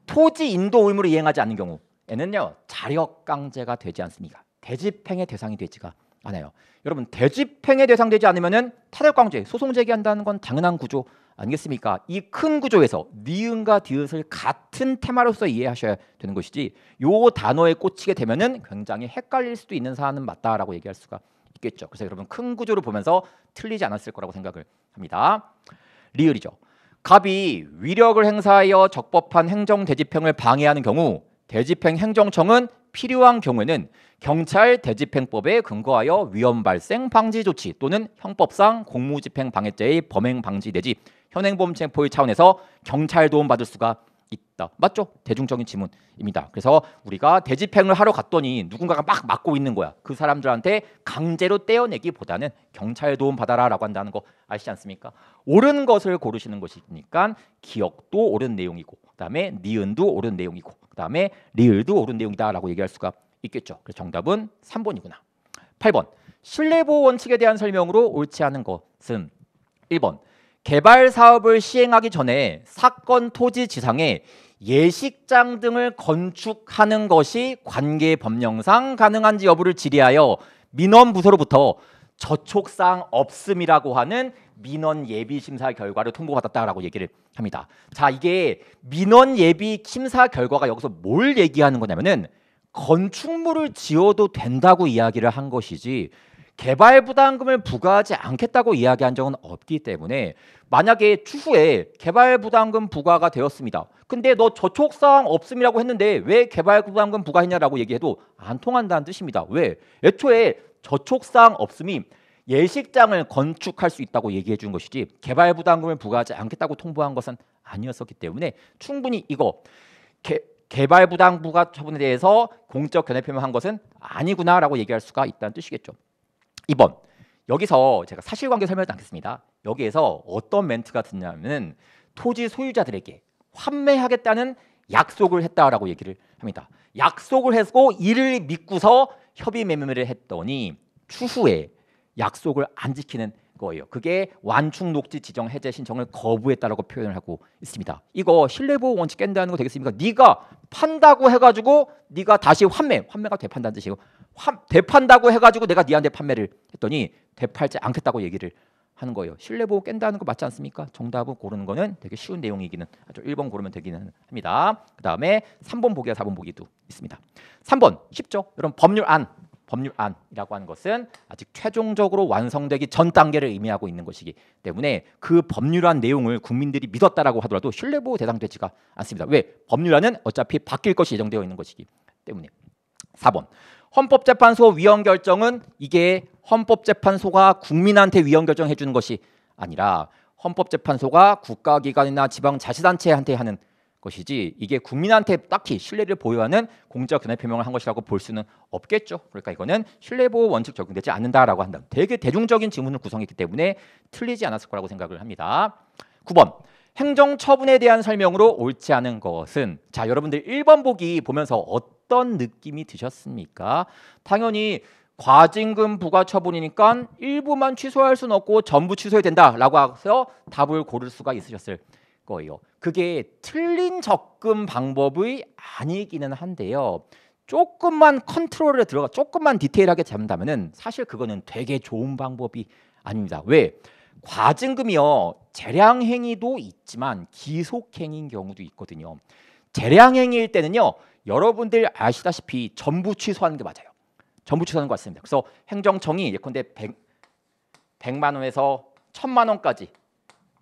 토지 인도 의무를 이행하지 않는 경우에는요 자력 강제가 되지 않습니까? 대집행의 대상이 되지가 안 해요. 여러분 대집행에 대상되지 않으면은 탄핵광제 소송 제기한다는 건 당연한 구조 아니겠습니까? 이 큰 구조에서 니은과 디귿을 같은 테마로서 이해하셔야 되는 것이지 요 단어에 꽂히게 되면 굉장히 헷갈릴 수도 있는 사안은 맞다라고 얘기할 수가 있겠죠. 그래서 여러분 큰 구조를 보면서 틀리지 않았을 거라고 생각을 합니다. 리을이죠. 갑이 위력을 행사하여 적법한 행정 대집행을 방해하는 경우 대집행 행정청은 필요한 경우에는 경찰 대집행법에 근거하여 위험 발생 방지 조치 또는 형법상 공무집행 방해죄의 범행 방지 내지 현행범 체포의 차원에서 경찰 도움 받을 수가 있다. 맞죠? 대중적인 지문입니다 그래서 우리가 대집행을 하러 갔더니 누군가가 막 막고 있는 거야. 그 사람들한테 강제로 떼어내기보다는 경찰 도움 받아라라고 한다는 거 아시지 않습니까? 옳은 것을 고르시는 것이니까 기억도 옳은 내용이고 그다음에 니은도 옳은 내용이고 그다음에 리을도 옳은 내용이다라고 얘기할 수가 있겠죠. 그래서 정답은 3번이구나. 8번. 신뢰보호 원칙에 대한 설명으로 옳지 않은 것은 1번. 개발 사업을 시행하기 전에 사건 토지 지상에 예식장 등을 건축하는 것이 관계 법령상 가능한지 여부를 질의하여 민원 부서로부터 저촉상 없음이라고 하는 민원 예비 심사 결과를 통보받았다라고 얘기를 합니다. 자, 이게 민원 예비 심사 결과가 여기서 뭘 얘기하는 거냐면은 건축물을 지어도 된다고 이야기를 한 것이지 개발 부담금을 부과하지 않겠다고 이야기한 적은 없기 때문에 만약에 추후에 개발 부담금 부과가 되었습니다. 근데 너 저촉 사항 없음이라고 했는데 왜 개발 부담금 부과했냐라고 얘기해도 안 통한다는 뜻입니다. 왜? 애초에 저촉사항 없음이 예식장을 건축할 수 있다고 얘기해 준 것이지 개발 부담금을 부과하지 않겠다고 통보한 것은 아니었었기 때문에 충분히 이거 개, 개발 부담 부과 처분에 대해서 공적 견해 표명한 것은 아니구나라고 얘기할 수가 있다는 뜻이겠죠. 2번 여기서 제가 사실관계 설명하 않겠습니다. 여기에서 어떤 멘트가 듣냐면 토지 소유자들에게 환매하겠다는 약속을 했다라고 얘기를 합니다. 약속을 했고 이를 믿고서 협의 매매를 했더니 추후에 약속을 안 지키는 거예요. 그게 완충 녹지 지정 해제 신청을 거부했다라고 표현을 하고 있습니다. 이거 신뢰보호 원칙 깬다는 거 되겠습니까? 네가 판다고 해가지고 네가 다시 환매, 환매가 되판다는 뜻이고 환, 되판다고 해가지고 내가 네한테 판매를 했더니 되팔지 않겠다고 얘기를 하는 거예요. 실내 보호 깬다는 거 맞지 않습니까? 정답을 고르는 거는 되게 쉬운 내용이기는 아주 1번 고르면 되기는 합니다. 그다음에 3번 보기와 4번 보기도 있습니다. 3번 쉽죠? 여러 법률안 법률안이라고 하는 것은 아직 최종적으로 완성되기 전 단계를 의미하고 있는 것이기 때문에 그 법률안 내용을 국민들이 믿었다라고 하더라도 신뢰 보호 대상되지가 않습니다. 왜? 법률안은 어차피 바뀔 것이 예정되어 있는 것이기 때문에 4번 헌법재판소 위헌 결정은 이게 헌법재판소가 국민한테 위헌 결정해 주는 것이 아니라 헌법재판소가 국가기관이나 지방 자치단체한테 하는 것이지 이게 국민한테 딱히 신뢰를 보유하는 공적 견해 표명을 한 것이라고 볼 수는 없겠죠. 그러니까 이거는 신뢰보호 원칙 적용되지 않는다라고 한다. 되게 대중적인 질문을 구성했기 때문에 틀리지 않았을 거라고 생각을 합니다. 9번 행정처분에 대한 설명으로 옳지 않은 것은 자 여러분들 1번 보기 보면서 어 어떤 느낌이 드셨습니까? 당연히 과징금 부과처분이니까 일부만 취소할 수는 없고 전부 취소해된다라고 야 해서 답을 고를 수가 있으셨을 거예요. 그게 틀린 접근 방법이 아니기는 한데요. 조금만 컨트롤에 들어가 조금만 디테일하게 잡는다면 사실 그거는 되게 좋은 방법이 아닙니다. 왜? 과징금이요. 재량 행위도 있지만 기속 행위인 경우도 있거든요. 재량 행위일 때는요. 여러분들 아시다시피 전부 취소하는 게 맞아요. 전부 취소하는 것 같습니다. 그래서 행정청이 예컨대 100, 만 원에서 1000만 원까지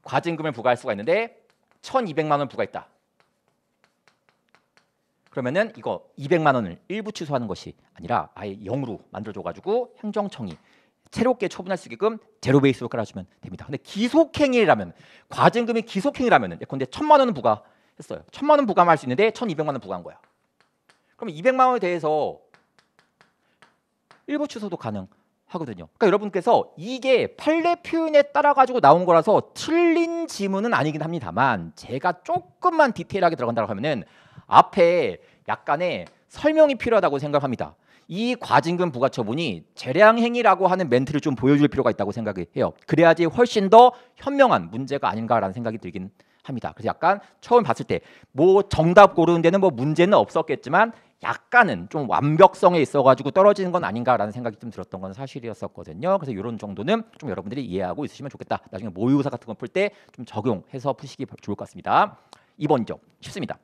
과징금을 부과할 수가 있는데 1200만 원 부과했다. 그러면은 이거 200만 원을 일부 취소하는 것이 아니라 아예 0으로 만들어줘 가지고 행정청이 새롭게 처분할 수 있게끔 제로 베이스로 깔아주면 됩니다. 근데 기속행위라면 과징금이 기속행위라면 예컨대 1000만 원은 부과했어요. 1000만 원 부과할 수 있는데 1200만 원 부과한 거야. 그럼 200만 원에 대해서 일부 취소도 가능. 하거든요. 그러니까 여러분께서 이게 판례 표현에 따라 가지고 나온 거라서 틀린 지문은 아니긴 합니다만 제가 조금만 디테일하게 들어간다고 하면은 앞에 약간의 설명이 필요하다고 생각합니다. 이 과징금 부과처분이 재량행위라고 하는 멘트를 좀 보여줄 필요가 있다고 생각이 해요. 그래야지 훨씬 더 현명한 문제가 아닌가라는 생각이 들긴 합니다. 그래서 약간 처음 봤을 때 뭐 정답 고르는 데는 뭐 문제는 없었겠지만 약간은 좀 완벽성에 있어가지고 떨어지는 건 아닌가라는 생각이 좀 들었던 건 사실이었었거든요. 그래서 이런 정도는 좀 여러분들이 이해하고 있으시면 좋겠다. 나중에 모의고사 같은 거 풀 때 좀 적용해서 푸시기 좋을 것 같습니다. 2번이죠. 쉽습니다.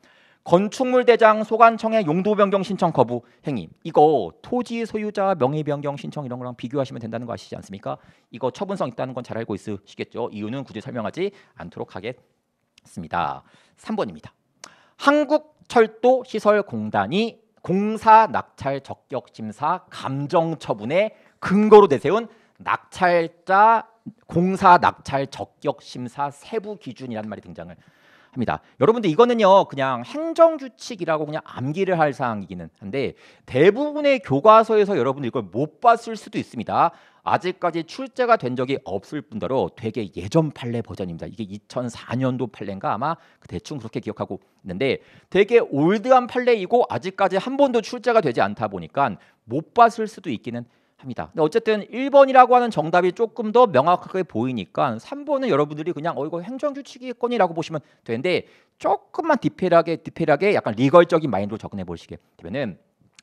건축물 대장 소관청의 용도 변경 신청 거부 행위 이거 토지 소유자 명의 변경 신청 이런 거랑 비교하시면 된다는 거 아시지 않습니까? 이거 처분성 있다는 건 잘 알고 있으시겠죠. 이유는 굳이 설명하지 않도록 하겠습니다. 3번입니다. 한국철도시설공단이 공사 낙찰 적격 심사 감정 처분의 근거로 내세운 낙찰자 공사 낙찰 적격 심사 세부 기준이라는 말이 등장을 합니다. 여러분들 이거는요 그냥 행정 규칙이라고 그냥 암기를 할 사항이기는 한데 대부분의 교과서에서 여러분들 이걸 못 봤을 수도 있습니다. 아직까지 출제가 된 적이 없을 뿐더러 되게 예전 판례 버전입니다. 이게 2004년도 판례인가 아마 그 대충 그렇게 기억하고 있는데 되게 올드한 판례이고 아직까지 한 번도 출제가 되지 않다 보니까 못 봤을 수도 있기는 합니다. 근데 어쨌든 1번이라고 하는 정답이 조금 더 명확하게 보이니까 3번은 여러분들이 그냥 어 이거 행정 규칙이건이라고 보시면 되는데 조금만 디테일하게 디테일하게 약간 리걸적인 마인드로 접근해 보시게 되면은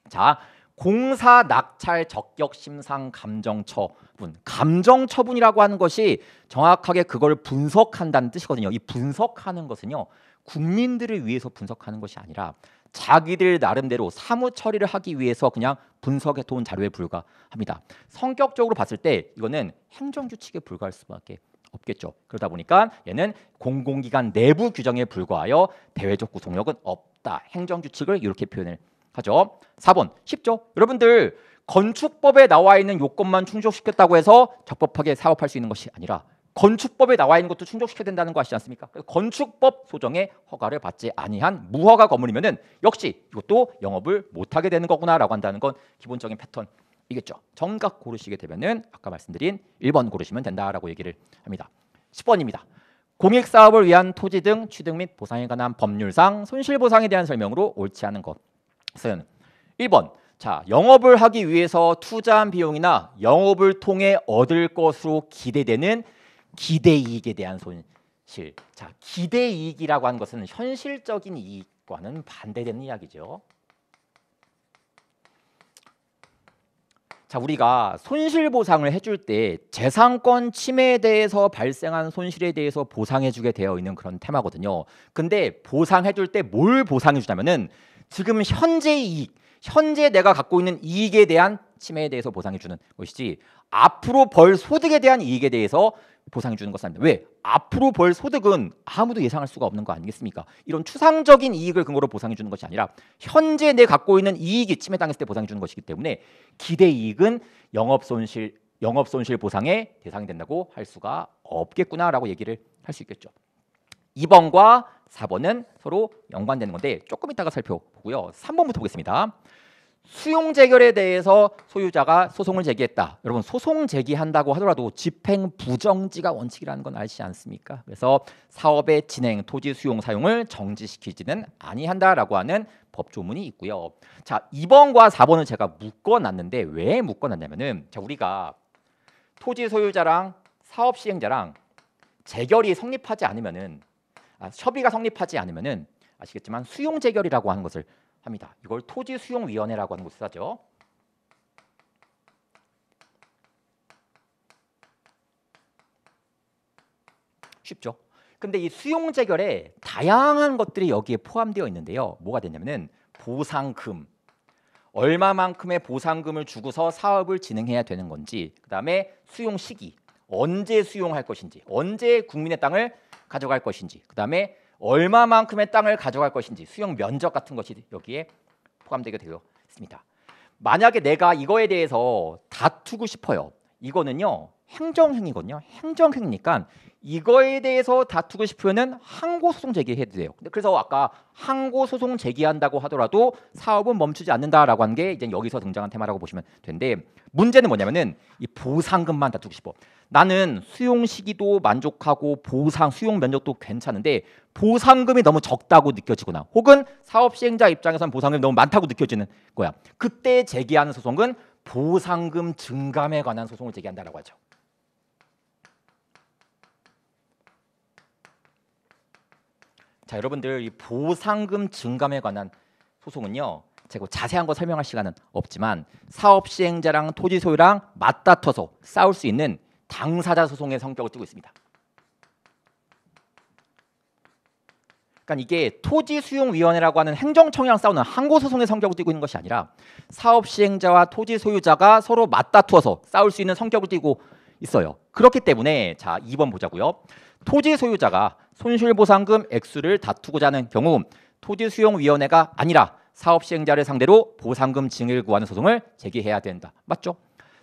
자 공사 낙찰 적격 심상 감정 처분. 감정 처분이라고 하는 것이 정확하게 그걸 분석한다는 뜻이거든요. 이 분석하는 것은요. 국민들을 위해서 분석하는 것이 아니라 자기들 나름대로 사무 처리를 하기 위해서 그냥 분석에 도운 자료에 불과합니다. 성격적으로 봤을 때 이거는 행정 규칙에 불과할 수밖에 없겠죠. 그러다 보니까 얘는 공공기관 내부 규정에 불과하여 대외적 구속력은 없다. 행정 규칙을 이렇게 표현을 하죠. 4번 쉽죠? 여러분들 건축법에 나와 있는 요건만 충족시켰다고 해서 적법하게 사업할 수 있는 것이 아니라 건축법에 나와 있는 것도 충족시켜야 된다는 거 아시지 않습니까? 건축법 소정의 허가를 받지 아니한 무허가 건물이면은 역시 이것도 영업을 못하게 되는 거구나라고 한다는 건 기본적인 패턴이겠죠. 정각 고르시게 되면은 아까 말씀드린 1번 고르시면 된다라고 얘기를 합니다. 10번입니다. 공익사업을 위한 토지 등 취득 및 보상에 관한 법률상 손실보상에 대한 설명으로 옳지 않은 것 것은 1번 자, 영업을 하기 위해서 투자한 비용이나 영업을 통해 얻을 것으로 기대되는 기대 이익에 대한 손실. 자, 기대 이익이라고 하는 것은 현실적인 이익과는 반대되는 이야기죠. 자, 우리가 손실 보상을 해줄 때 재산권 침해에 대해서 발생한 손실에 대해서 보상해주게 되어 있는 그런 테마거든요. 근데 보상해줄 때 뭘 보상해주냐면은 지금 현재의 이익, 현재 내가 갖고 있는 이익에 대한 침해에 대해서 보상해 주는 것이지 앞으로 벌 소득에 대한 이익에 대해서 보상해 주는 것은 아닙니다. 왜? 앞으로 벌 소득은 아무도 예상할 수가 없는 거 아니겠습니까? 이런 추상적인 이익을 근거로 보상해 주는 것이 아니라 현재 내 갖고 있는 이익이 침해당했을 때 보상해 주는 것이기 때문에 기대 이익은 영업 손실 영업 손실 보상의 대상이 된다고 할 수가 없겠구나라고 얘기를 할 수 있겠죠. 2번과 4번은 서로 연관되는 건데 조금 이따가 살펴보고요. 3번부터 보겠습니다. 수용 재결에 대해서 소유자가 소송을 제기했다. 여러분 소송 제기한다고 하더라도 집행 부정지가 원칙이라는 건 알지 않습니까? 그래서 사업의 진행, 토지 수용 사용을 정지시키지는 아니한다라고 하는 법조문이 있고요. 자, 2번과 4번을 제가 묶어 놨는데 왜 묶어 놨냐면은 자, 우리가 토지 소유자랑 사업 시행자랑 재결이 성립하지 않으면은 아, 협의가 성립하지 않으면은 아시겠지만 수용 재결이라고 하는 것을 합니다. 이걸 토지 수용 위원회라고 하는 곳을 하죠. 쉽죠. 근데 이 수용 재결에 다양한 것들이 여기에 포함되어 있는데요. 뭐가 되냐면은 보상금 얼마만큼의 보상금을 주고서 사업을 진행해야 되는 건지, 그다음에 수용 시기, 언제 수용할 것인지, 언제 국민의 땅을 가져갈 것인지, 그 다음에 얼마만큼의 땅을 가져갈 것인지, 수용 면적 같은 것이 여기에 포함되게 되어 있습니다. 만약에 내가 이거에 대해서 다투고 싶어요. 이거는요 행정행위거든요. 행정행위니까 이거에 대해서 다투고 싶으면은 항고 소송 제기해도 돼요. 그래서 아까 항고 소송 제기한다고 하더라도 사업은 멈추지 않는다라고 한 게 이제 여기서 등장한 테마라고 보시면 되는데 문제는 뭐냐면은 이 보상금만 다투고 싶어. 나는 수용 시기도 만족하고 보상 수용 면적도 괜찮은데 보상금이 너무 적다고 느껴지거나 혹은 사업 시행자 입장에선 보상금이 너무 많다고 느껴지는 거야. 그때 제기하는 소송은 보상금 증감에 관한 소송을 제기한다라고 하죠. 자, 여러분들 이 보상금 증감에 관한 소송은요. 제가 뭐 자세한 거 설명할 시간은 없지만 사업 시행자랑 토지 소유랑 맞다퉈서 싸울 수 있는 당사자 소송의 성격을 띠고 있습니다. 그러니까 이게 토지수용위원회라고 하는 행정청이랑 싸우는 항고소송의 성격을 띠고 있는 것이 아니라 사업시행자와 토지 소유자가 서로 맞다투어서 싸울 수 있는 성격을 띠고 있어요. 그렇기 때문에 자 2번 보자고요. 토지 소유자가 손실보상금 액수를 다투고자 하는 경우 토지수용위원회가 아니라 사업시행자를 상대로 보상금 증액을 구하는 소송을 제기해야 된다. 맞죠?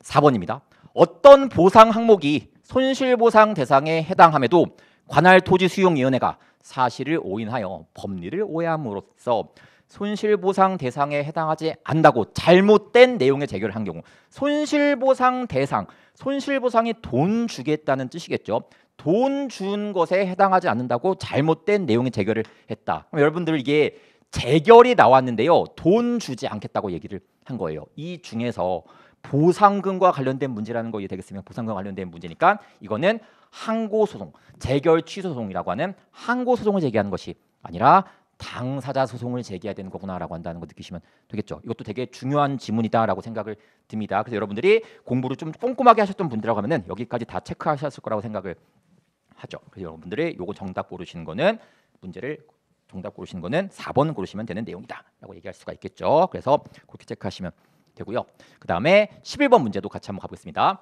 4번입니다. 어떤 보상 항목이 손실보상 대상에 해당함에도 관할 토지수용위원회가 사실을 오인하여 법리를 오해함으로써 손실보상 대상에 해당하지 않다고 잘못된 내용의 재결을 한 경우 손실보상 대상, 손실보상이 돈 주겠다는 뜻이겠죠. 돈 준 것에 해당하지 않는다고 잘못된 내용의 재결을 했다. 그럼 여러분들 이게 재결이 나왔는데요. 돈 주지 않겠다고 얘기를 한 거예요. 이 중에서 보상금과 관련된 문제라는 거 이해되겠으면 보상금과 관련된 문제니까 이거는 항고 소송, 재결 취소 소송이라고 하는 항고 소송을 제기하는 것이 아니라 당사자 소송을 제기해야 되는 거구나라고 한다는 거 느끼시면 되겠죠. 이것도 되게 중요한 지문이다라고 생각을 듭니다. 그래서 여러분들이 공부를 좀 꼼꼼하게 하셨던 분들이라고 하면은 여기까지 다 체크하셨을 거라고 생각을 하죠. 그래서 여러분들이 요거 정답 고르시는 거는 문제를 정답 고르시는 거는 4번 고르시면 되는 내용이다라고 얘기할 수가 있겠죠. 그래서 그렇게 체크하시면 되고요. 그 다음에 11번 문제도 같이 한번 가보겠습니다.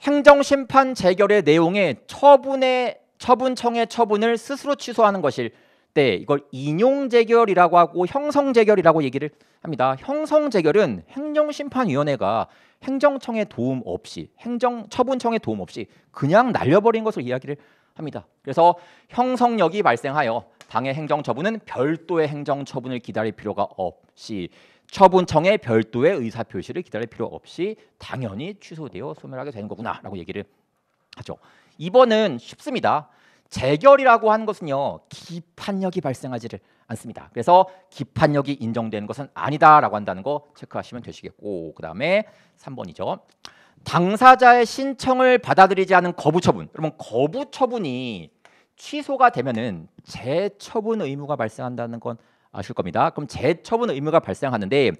행정심판 재결의 내용에 처분의 처분청의 처분을 스스로 취소하는 것일 때 이걸 인용재결이라고 하고 형성재결이라고 얘기를 합니다. 형성재결은 행정심판위원회가 행정청의 도움 없이 행정 처분청의 도움 없이 그냥 날려버린 것을 이야기를 합니다. 그래서 형성력이 발생하여 당의 행정처분은 별도의 행정처분을 기다릴 필요가 없이 처분청의 별도의 의사 표시를 기다릴 필요 없이 당연히 취소되어 소멸하게 되는 거구나라고 얘기를 하죠. 이번은 쉽습니다. 재결이라고 하는 것은요 기판력이 발생하지를 않습니다. 그래서 기판력이 인정되는 것은 아니다라고 한다는 거 체크하시면 되시겠고 그 다음에 3번이죠. 당사자의 신청을 받아들이지 않은 거부 처분. 여러분 거부 처분이 취소가 되면은 재처분 의무가 발생한다는 건 아실 겁니다. 그럼 재처분 의무가 발생하는데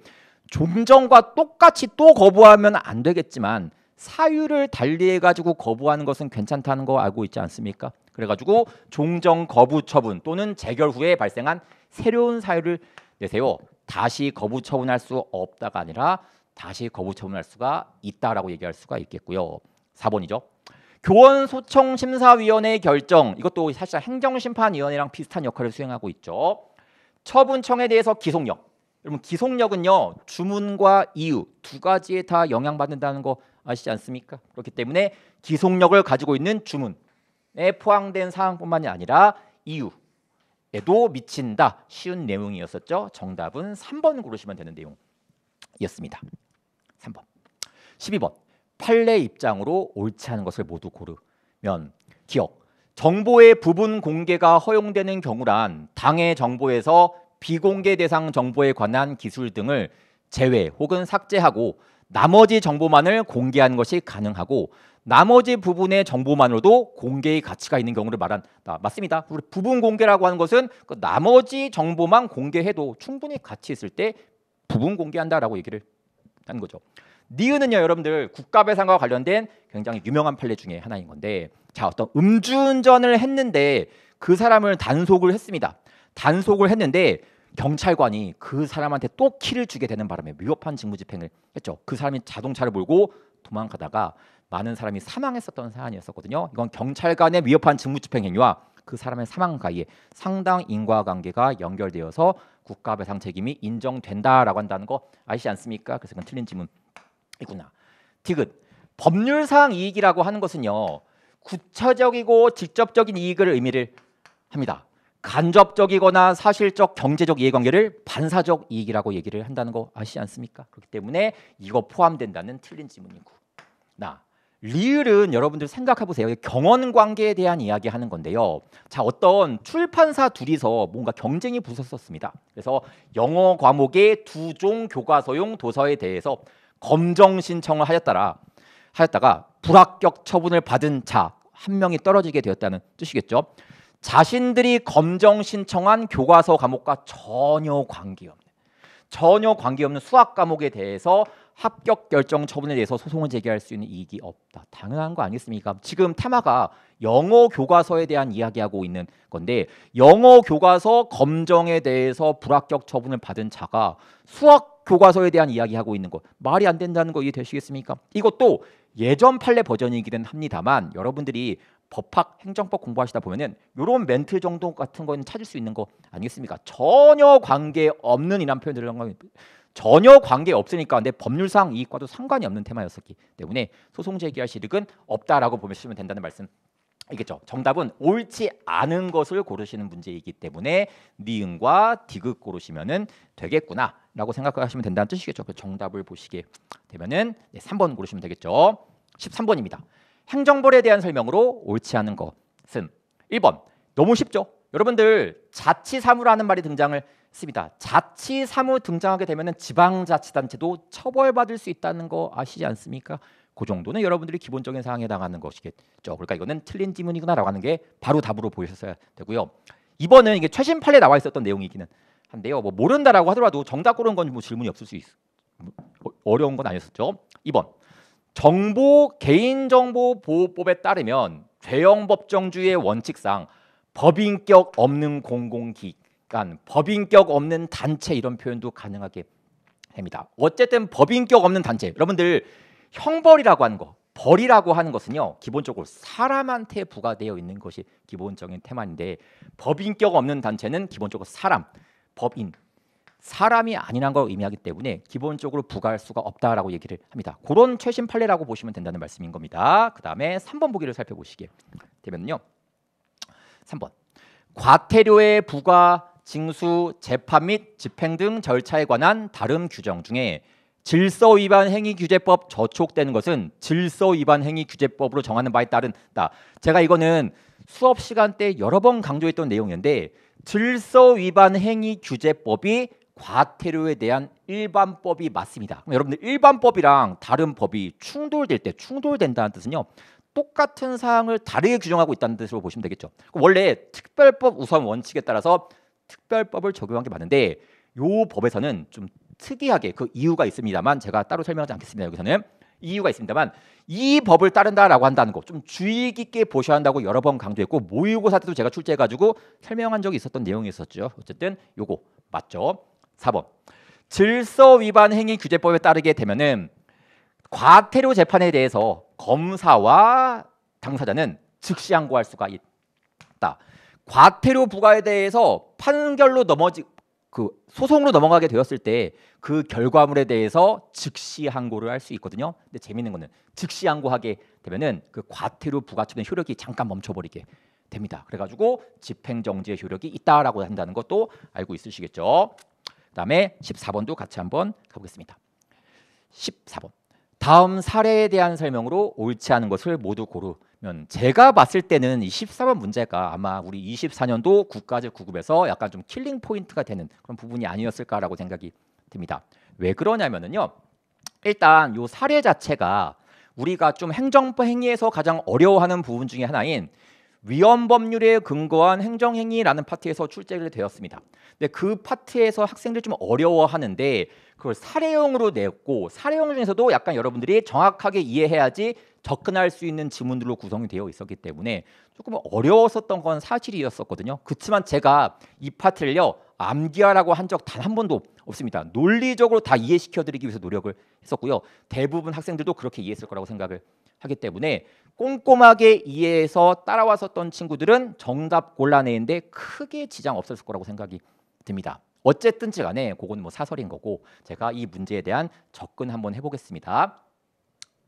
종전과 똑같이 또 거부하면 안 되겠지만 사유를 달리해 가지고 거부하는 것은 괜찮다는 거 알고 있지 않습니까? 그래가지고 종전 거부 처분 또는 재결 후에 발생한 새로운 사유를 내세요. 다시 거부 처분할 수 없다가 아니라 다시 거부 처분할 수가 있다라고 얘기할 수가 있겠고요. 4번이죠. 교원 소청 심사위원회 결정 이것도 사실 행정심판위원회랑 비슷한 역할을 수행하고 있죠. 처분청에 대해서 기속력. 여러분 기속력은요 주문과 이유 두 가지에 다 영향받는다는 거 아시지 않습니까? 그렇기 때문에 기속력을 가지고 있는 주문에 포함된 사항뿐만이 아니라 이유에도 미친다 쉬운 내용이었었죠. 정답은 3번 고르시면 되는 내용이었습니다. 3번 12번 판례 입장으로 옳지 않은 것을 모두 고르면 기억 정보의 부분 공개가 허용되는 경우란 당의 정보에서 비공개 대상 정보에 관한 기술 등을 제외 혹은 삭제하고 나머지 정보만을 공개한 것이 가능하고 나머지 부분의 정보만으로도 공개의 가치가 있는 경우를 말한다. 아, 맞습니다. 우리 부분 공개라고 하는 것은 그 나머지 정보만 공개해도 충분히 가치 있을 때 부분 공개한다라고 얘기를 한 거죠. 니은은요 여러분들 국가배상과 관련된 굉장히 유명한 판례 중에 하나인 건데 자 어떤 음주운전을 했는데 그 사람을 단속을 했습니다. 단속을 했는데 경찰관이 그 사람한테 또 키를 주게 되는 바람에 위협한 직무집행을 했죠. 그 사람이 자동차를 몰고 도망가다가 많은 사람이 사망했었던 사안이었거든요 이건 경찰관의 위협한 직무집행 행위와 그 사람의 사망과의 상당 인과관계가 연결되어서 국가배상 책임이 인정된다라고 한다는 거 아시지 않습니까? 그래서 이건 틀린 질문 이구나. 디귿. 법률상 이익이라고 하는 것은요. 구체적이고 직접적인 이익을 의미를 합니다. 간접적이거나 사실적 경제적 이해관계를 반사적 이익이라고 얘기를 한다는 거 아시지 않습니까? 그렇기 때문에 이거 포함된다는 틀린 지문이고 나 리을은 여러분들 생각해 보세요. 경원 관계에 대한 이야기 하는 건데요. 자, 어떤 출판사 둘이서 뭔가 경쟁이 붙었었습니다. 그래서 영어 과목의 두 종 교과서용 도서에 대해서 검정 신청을 하였다라 하였다가 불합격 처분을 받은 자 한 명이 떨어지게 되었다는 뜻이겠죠. 자신들이 검정 신청한 교과서 과목과 전혀 관계없는 전혀 관계없는 수학 과목에 대해서 합격 결정 처분에 대해서 소송을 제기할 수 있는 이익이 없다. 당연한 거 아니겠습니까? 지금 테마가 영어 교과서에 대한 이야기하고 있는 건데 영어 교과서 검정에 대해서 불합격 처분을 받은 자가 수학 교과서에 대한 이야기하고 있는 거 말이 안 된다는 거 이해되시겠습니까? 이것도 예전 판례 버전이기는 합니다만 여러분들이 법학 행정법 공부하시다 보면은 요런 멘트 정도 같은 거는 찾을 수 있는 거 아니겠습니까? 전혀 관계 없는 이란 표현들을 거 전혀 관계 없으니까 근데 법률상 이과도 상관이 없는 테마였었기 때문에 소송 제기할 시득은 없다라고 보시면 된다는 말씀 이겠죠. 정답은 옳지 않은 것을 고르시는 문제이기 때문에 니은과 디귿 고르시면은 되겠구나라고 생각하시면 된다는 뜻이겠죠. 그 정답을 보시게 되면은 3번 예, 고르시면 되겠죠. 13번입니다. 행정벌에 대한 설명으로 옳지 않은 것은 1번 너무 쉽죠. 여러분들 자치사무라는 말이 등장을 씁니다. 자치사무 등장하게 되면은 지방자치단체도 처벌받을 수 있다는 거 아시지 않습니까? 그 정도는 여러분들이 기본적인 사항에 해당하는 것이겠죠. 그러니까 이거는 틀린 지문이구나라고 하는 게 바로 답으로 보이셨어야 되고요. 이번은 이게 최신 판례 나와 있었던 내용이기는 한데요. 뭐 모른다라고 하더라도 정답 고른 건뭐 질문이 없을 수 있. 뭐 어려운 건아니었죠 2번 정보 개인정보 보호법에 따르면 죄형 법정주의 원칙상 법인격 없는 공공기관, 법인격 없는 단체 이런 표현도 가능하게 됩니다. 어쨌든 법인격 없는 단체. 여러분들 형벌이라고 하는 거, 벌이라고 하는 것은요 기본적으로 사람한테 부과되어 있는 것이 기본적인 테마인데 법인격 없는 단체는 기본적으로 사람, 법인, 사람이 아니란 걸 의미하기 때문에 기본적으로 부과할 수가 없다라고 얘기를 합니다. 그런 최신 판례라고 보시면 된다는 말씀인 겁니다. 그 다음에 3번 보기를 살펴보시게 되면요. 3번 과태료의 부과, 징수, 재판 및 집행 등 절차에 관한 다른 규정 중에 질서 위반 행위 규제법 저촉되는 것은 질서 위반 행위 규제법으로 정하는 바에 따른다. 제가 이거는 수업 시간 때 여러 번 강조했던 내용인데 질서 위반 행위 규제법이 과태료에 대한 일반법이 맞습니다. 여러분들 일반법이랑 다른 법이 충돌될 때 충돌된다는 뜻은요. 똑같은 사항을 다르게 규정하고 있다는 뜻으로 보시면 되겠죠. 원래 특별법 우선 원칙에 따라서 특별법을 적용한 게 맞는데 요 법에서는 좀 특이하게 그 이유가 있습니다만 제가 따로 설명하지 않겠습니다. 여기서는 이유가 있습니다만 이 법을 따른다라고 한다는 것 좀 주의 깊게 보셔야 한다고 여러 번 강조했고 모의고사 때도 제가 출제해 가지고 설명한 적이 있었던 내용이 있었죠. 어쨌든 요거 맞죠? 4번. 질서 위반 행위 규제법에 따르게 되면은 과태료 재판에 대해서 검사와 당사자는 즉시 항고할 수가 있다. 과태료 부과에 대해서 판결로 넘어지 그 소송으로 넘어가게 되었을 때 그 결과물에 대해서 즉시 항고를 할 수 있거든요. 근데 재밌는 거는 즉시 항고하게 되면은 그 과태료 부과처분 효력이 잠깐 멈춰버리게 됩니다. 그래가지고 집행정지의 효력이 있다라고 한다는 것도 알고 있으시겠죠. 그다음에 14번도 같이 한번 가보겠습니다. 14번 다음 사례에 대한 설명으로 옳지 않은 것을 모두 고르. 제가 봤을 때는 이 13번 문제가 아마 우리 24년도 국가적 구급에서 약간 좀 킬링 포인트가 되는 그런 부분이 아니었을까라고 생각이 듭니다. 왜 그러냐면은요. 일단 요 사례 자체가 우리가 좀 행정법 행위에서 가장 어려워하는 부분 중에 하나인 위헌 법률에 근거한 행정 행위라는 파트에서 출제를 되었습니다. 근데 그 파트에서 학생들이 좀 어려워하는데 그걸 사례형으로 냈고 사례형 중에서도 약간 여러분들이 정확하게 이해해야지 접근할 수 있는 지문들로 구성이 되어 있었기 때문에 조금 어려웠었던 건 사실이었었거든요. 그렇지만 제가 이 파트를요 암기하라고 한 적 단 한 번도 없습니다. 논리적으로 다 이해시켜드리기 위해서 노력을 했었고요. 대부분 학생들도 그렇게 이해했을 거라고 생각을 하기 때문에 꼼꼼하게 이해해서 따라왔었던 친구들은 정답 골라내는데 크게 지장 없었을 거라고 생각이 듭니다. 어쨌든지 간에 그건 뭐 사설인 거고 제가 이 문제에 대한 접근 한번 해보겠습니다.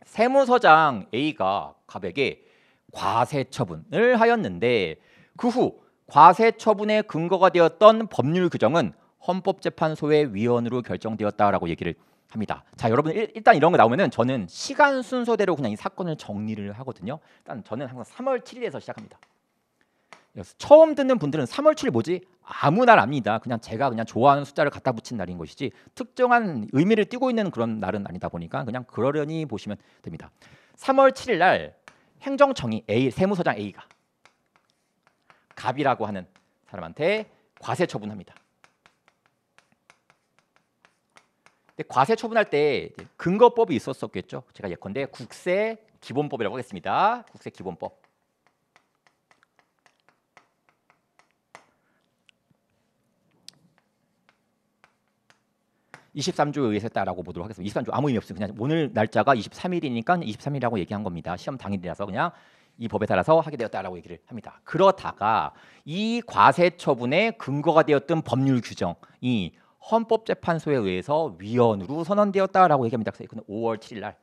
세무서장 A가 갑에게 과세 처분을 하였는데 그 후 과세 처분의 근거가 되었던 법률 규정은 헌법재판소의 위원으로 결정되었다라고 얘기를 합니다. 자, 여러분 일, 단 이런 거 나오면은 저는 시간 순서대로 그냥 이 사건을 정리를 하거든요. 일단 저는 항상 3월 7일에서 시작합니다. 처음 듣는 분들은 3월 7일 뭐지? 아무 날 압니다. 그냥 제가 그냥 좋아하는 숫자를 갖다 붙인 날인 것이지 특정한 의미를 띠고 있는 그런 날은 아니다 보니까 그냥 그러려니 보시면 됩니다. 3월 7일 날 행정청이 A 세무서장 A가 갑이라고 하는 사람한테 과세 처분합니다. 근데 과세 처분할 때 근거법이 있었었겠죠. 제가 예컨대 국세 기본법이라고 하겠습니다. 국세 기본법. 23조에 의해서했다라고 보도록 하겠습니다. 23조 아무 의미 없습니 그냥 오늘 날짜가 23일이니까 23일이라고 얘기한 겁니다. 시험 당일이라서 그냥 이 법에 따라서 하게 되었다라고 얘기를 합니다. 그러다가 이 과세 처분의 근거가 되었던 법률 규정이 헌법재판소에 의해서 위헌으로 선언되었다라고 얘기합니다. 그래서 이거 5월 7일 날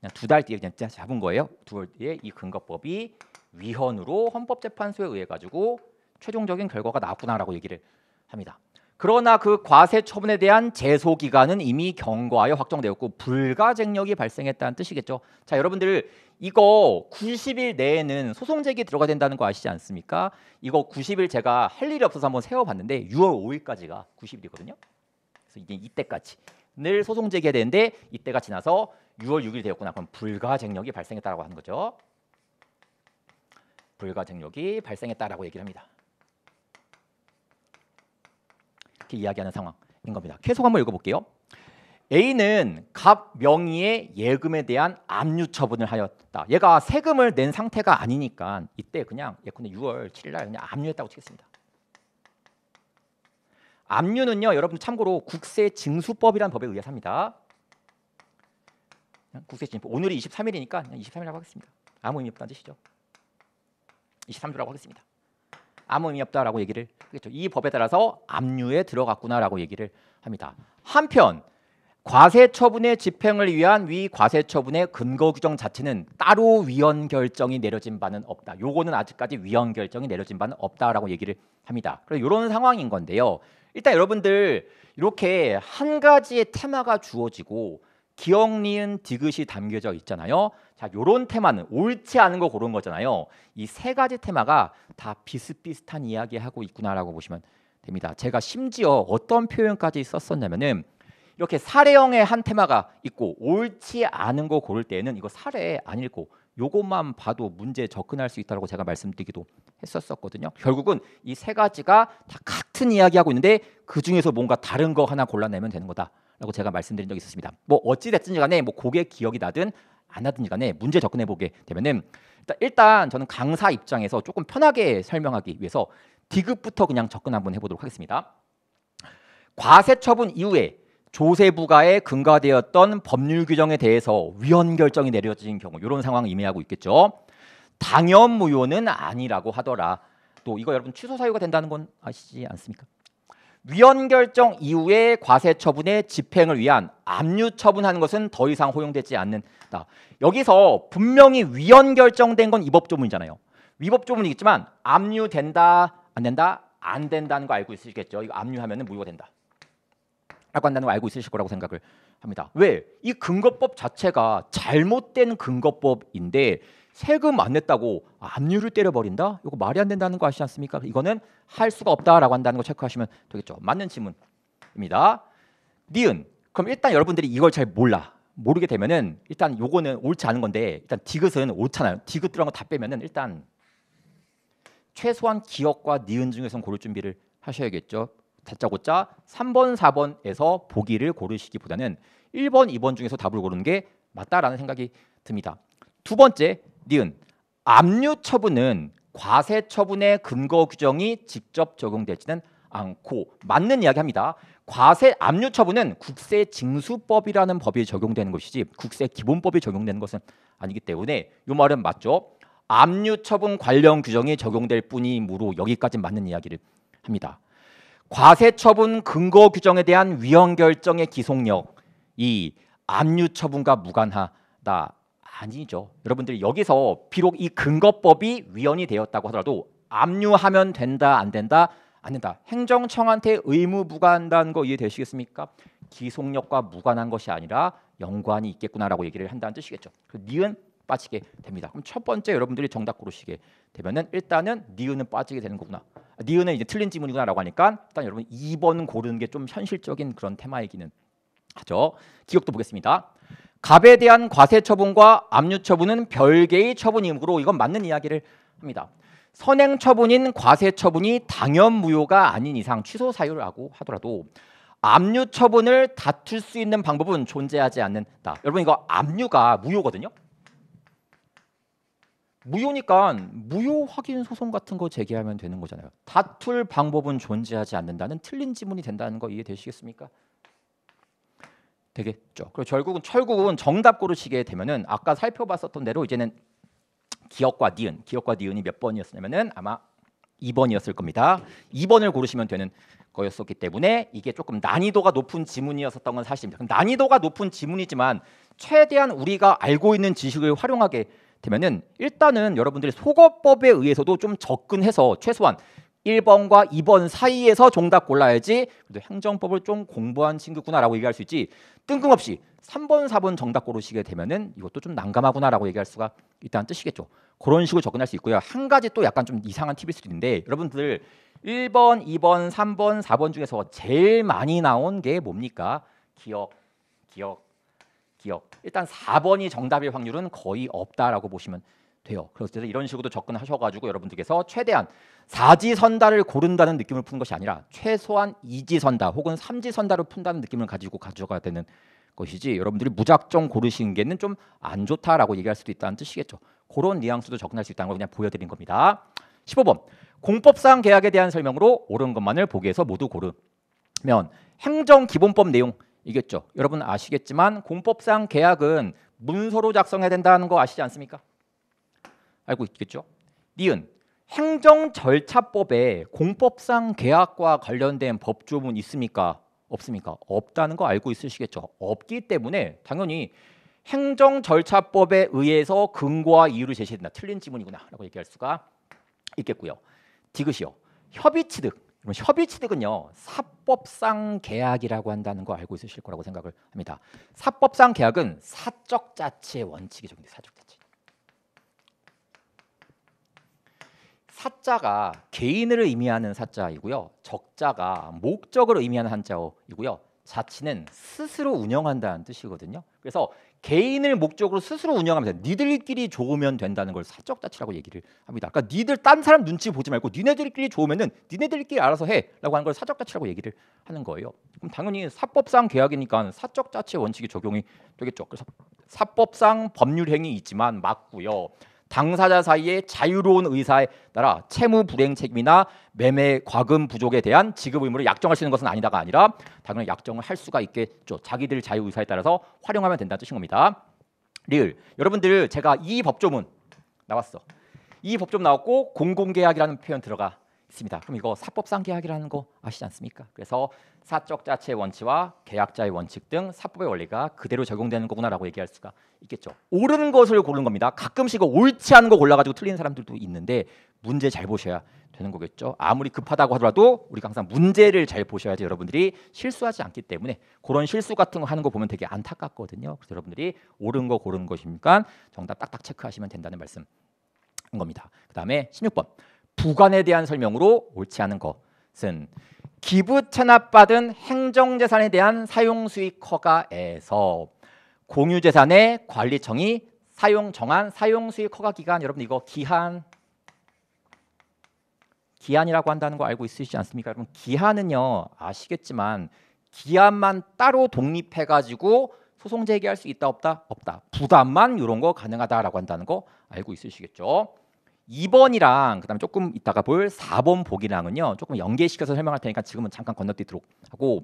그냥 두달 뒤에 그냥 잡은 거예요. 두 달 뒤에 이 근거법이 위헌으로 헌법재판소에 의해 가지고 최종적인 결과가 나왔구나라고 얘기를 합니다. 그러나 그 과세 처분에 대한 제소 기간은 이미 경과하여 확정되었고 불가쟁력이 발생했다는 뜻이겠죠. 자, 여러분들 이거 90일 내에는 소송 제기 들어가 된다는 거 아시지 않습니까? 이거 90일 제가 할 일이 없어서 한번 세워 봤는데 6월 5일까지가 90일이거든요. 그래서 이제 이때까지 늘 소송 제기해야 되는데 이때가 지나서 6월 6일 되었구나. 그럼 불가쟁력이 발생했다라고 하는 거죠. 불가쟁력이 발생했다라고 얘기를 합니다. 이렇게 이야기하는 상황인 겁니다. 계속 한번 읽어볼게요. A는 갑 명의의 예금에 대한 압류 처분을 하였다. 얘가 세금을 낸 상태가 아니니까 이때 그냥 예컨대 6월 7일 날 그냥 압류했다고 치겠습니다. 압류는요, 여러분 참고로 국세 징수법이라는 법에 의해서 합니다. 국세 징수법. 오늘이 23일이니까 23일이라고 하겠습니다. 아무 의미 없다는 뜻이죠. 23주라고 하겠습니다. 아무 의미 없다라고 얘기를 하겠죠. 이 법에 따라서 압류에 들어갔구나라고 얘기를 합니다. 한편 과세 처분의 집행을 위한 위 과세 처분의 근거 규정 자체는 따로 위헌 결정이 내려진 바는 없다. 요거는 아직까지 위헌 결정이 내려진 바는 없다라고 얘기를 합니다. 그래서 이런 상황인 건데요. 일단 여러분들 이렇게 한 가지의 테마가 주어지고 기억 니은 디귿이 담겨져 있잖아요. 자, 요런 테마는 옳지 않은 거 고른 거잖아요. 이 세 가지 테마가 다 비슷비슷한 이야기하고 있구나라고 보시면 됩니다. 제가 심지어 어떤 표현까지 썼었냐면은 이렇게 사례형의 한 테마가 있고 옳지 않은 거 고를 때는 이거 사례 안 읽고 요것만 봐도 문제 접근할 수 있다고 제가 말씀드리기도 했었었거든요. 결국은 이 세 가지가 다 같은 이야기하고 있는데 그 중에서 뭔가 다른 거 하나 골라내면 되는 거다라고 제가 말씀드린 적이 있었습니다. 뭐 어찌 됐든 지 간에 뭐 고객 기억이 나든 안 하든지 간에 문제 접근해 보게 되면은 일단, 일단 저는 강사 입장에서 조금 편하게 설명하기 위해서 디귿부터 그냥 접근 한번 해보도록 하겠습니다. 과세 처분 이후에 조세부가에 근거되었던 법률 규정에 대해서 위헌 결정이 내려진 경우 이런 상황을 의미하고 있겠죠. 당연 무효는 아니라고 하더라. 또 이거 여러분 취소 사유가 된다는 건 아시지 않습니까? 위헌 결정 이후에 과세 처분의 집행을 위한 압류 처분하는 것은 더 이상 허용되지 않는다. 여기서 분명히 위헌 결정된 건 입법 조문이잖아요. 위법 조문이 겠지만 압류된다 안 된다 안 된다는 거 알고 있으시겠죠. 이거 압류하면 무효가 된다. 라고 한다는 거 알고 있으실 거라고 생각을 합니다. 왜? 이 근거법 자체가 잘못된 근거법인데 세금 안 냈다고 압류를 때려버린다? 이거 말이 안 된다는 거 아시지 않습니까? 이거는 할 수가 없다라고 한다는 거 체크하시면 되겠죠. 맞는 질문입니다. 니은 그럼 일단 여러분들이 이걸 잘 몰라 모르게 되면은 일단 요거는 옳지 않은 건데 일단 디귿은 옳잖아요. 디귿 들어간 거 다 빼면은 일단 최소한 기억과 니은 중에선 고를 준비를 하셔야겠죠. 다짜고짜 3번, 4번에서 보기를 고르시기보다는 1번, 2번 중에서 답을 고르는 게 맞다라는 생각이 듭니다. 두 번째, 니은 압류 처분은 과세 처분의 근거 규정이 직접 적용되지는 않고 맞는 이야기합니다. 과세 압류 처분은 국세 징수법이라는 법이 적용되는 것이지 국세 기본법이 적용되는 것은 아니기 때문에 이 말은 맞죠. 압류 처분 관련 규정이 적용될 뿐이므로 여기까지 맞는 이야기를 합니다. 과세 처분 근거 규정에 대한 위헌 결정의 기속력이 압류 처분과 무관하다 아니죠. 여러분들이 여기서 비록 이 근거법이 위헌이 되었다고 하더라도 압류하면 된다 안 된다 안 된다. 행정청한테 의무 부과한다는 거 이해되시겠습니까? 기속력과 무관한 것이 아니라 연관이 있겠구나라고 얘기를 한다는 뜻이겠죠. 그 니은 빠지게 됩니다. 그럼 첫 번째 여러분들이 정답 고르시게 되면은 일단은 니은은 빠지게 되는 거구나. 니은은 이제 틀린 지문이구나라고 하니까 일단 여러분 2번 고르는 게 좀 현실적인 그런 테마이기는 하죠. 기억도 보겠습니다. 갑에 대한 과세 처분과 압류 처분은 별개의 처분이므로 이건 맞는 이야기를 합니다. 선행 처분인 과세 처분이 당연 무효가 아닌 이상 취소 사유라고 하더라도 압류 처분을 다툴 수 있는 방법은 존재하지 않는다. 여러분 이거 압류가 무효거든요. 무효니까 무효 확인 소송 같은 거 제기하면 되는 거잖아요. 다툴 방법은 존재하지 않는다는 틀린 지문이 된다는 거 이해되시겠습니까? 되겠죠. 그리고 결국은 철국은 정답 고르시게 되면은 아까 살펴봤었던 대로 이제는 기억과 니은, 기억과 니은이 몇 번이었냐면은 아마 2번이었을 겁니다. 2번을 고르시면 되는 거였었기 때문에 이게 조금 난이도가 높은 지문이었었던 건 사실입니다. 난이도가 높은 지문이지만 최대한 우리가 알고 있는 지식을 활용하게 되면은 일단은 여러분들이 소거법에 의해서도 좀 접근해서 최소한 1번과 2번 사이에서 정답 골라야지 그래도 행정법을 좀 공부한 친구구나라고 얘기할 수 있지 뜬금없이 3번, 4번 정답 고르시게 되면은 이것도 좀 난감하구나라고 얘기할 수가 일단 뜻이겠죠. 그런 식으로 접근할 수 있고요. 한 가지 또 약간 좀 이상한 팁일 수도 있는데 여러분들 1번, 2번, 3번, 4번 중에서 제일 많이 나온 게 뭡니까? 기억, 기억, 기억. 일단 4번이 정답일 확률은 거의 없다라고 보시면 돼요. 그래서 이런 식으로 접근하셔가지고 여러분들께서 최대한 4지 선다를 고른다는 느낌을 푸는 것이 아니라 최소한 2지 선다 혹은 3지 선다를 푼다는 느낌을 가지고 가져가야 되는 것이지 여러분들이 무작정 고르시는 게는 좀 안 좋다라고 얘기할 수도 있다는 뜻이겠죠. 그런 뉘앙스도 접근할 수 있다는 걸 그냥 보여드린 겁니다. 15번 공법상 계약에 대한 설명으로 옳은 것만을 보기에서 모두 고르면 행정기본법 내용 이겠죠. 여러분 아시겠지만 공법상 계약은 문서로 작성해야 된다는 거 아시지 않습니까? 알고 있겠죠? 니은 행정 절차법에 공법상 계약과 관련된 법조문 있습니까? 없습니까? 없다는 거 알고 있으시겠죠? 없기 때문에 당연히 행정 절차법에 의해서 근거와 이유를 제시된다. 틀린 지문이구나라고 얘기할 수가 있겠고요. 디귿이요. 협의 취득. 그럼 협의 취득은요 사법상 계약이라고 한다는 거 알고 있으실 거라고 생각을 합니다. 사법상 계약은 사적 자치의 원칙이 적용돼 사적 사자가 개인을 의미하는 사자이고요. 적자가 목적을 의미하는 한자어이고요. 자치는 스스로 운영한다는 뜻이거든요. 그래서 개인을 목적으로 스스로 운영하면서 니들끼리 좋으면 된다는 걸 사적 자치라고 얘기를 합니다. 그러니까 니들 딴 사람 눈치 보지 말고 니네들끼리 좋으면은 니네들끼리 알아서 해라고 하는 걸 사적 자치라고 얘기를 하는 거예요. 그럼 당연히 사법상 계약이니까 사적 자치 원칙이 적용이 되겠죠. 그래서 사법상 법률 행위 있지만 맞고요. 당사자 사이의 자유로운 의사에 따라 채무 불행 책임이나 매매 과금 부족에 대한 지급 의무를 약정할 수 있는 것은 아니다가 아니라 당연히 약정을 할 수가 있겠죠. 자기들 자유 의사에 따라서 활용하면 된다는 뜻인 겁니다. 리을 여러분들 제가 이 법조문 나왔어. 이 법조문 나왔고 공공계약이라는 표현 들어가 있습니다. 그럼 이거 사법상 계약이라는 거 아시지 않습니까? 그래서 사적 자체의 원칙과 계약자의 원칙 등 사법의 원리가 그대로 적용되는 거구나라고 얘기할 수가 있겠죠. 옳은 것을 고른 겁니다. 가끔씩 옳지 않은 거 골라가지고 틀린 사람들도 있는데 문제 잘 보셔야 되는 거겠죠. 아무리 급하다고 하더라도 우리가 항상 문제를 잘 보셔야지 여러분들이 실수하지 않기 때문에 그런 실수 같은 거 하는 거 보면 되게 안타깝거든요. 그래서 여러분들이 옳은 거 고른 것이니까 정답 딱딱 체크하시면 된다는 말씀. 인 겁니다. 그 다음에 16번 부관에 대한 설명으로 옳지 않은 것은 기부 체납받은 행정재산에 대한 사용수익 허가에서 공유재산의 관리청이 사용 정한 사용수익 허가 기간 여러분 이거 기한 기한이라고 한다는 거 알고 있으시지 않습니까? 여러분 기한은요 아시겠지만 기한만 따로 독립해 가지고 소송 제기할 수 있다 없다 없다 부담만 이런 거 가능하다라고 한다는 거 알고 있으시겠죠? 2번이랑 그다음 에 조금 이따가 볼 4번 보기랑은요 조금 연계시켜서 설명할 테니까 지금은 잠깐 건너뛰도록 하고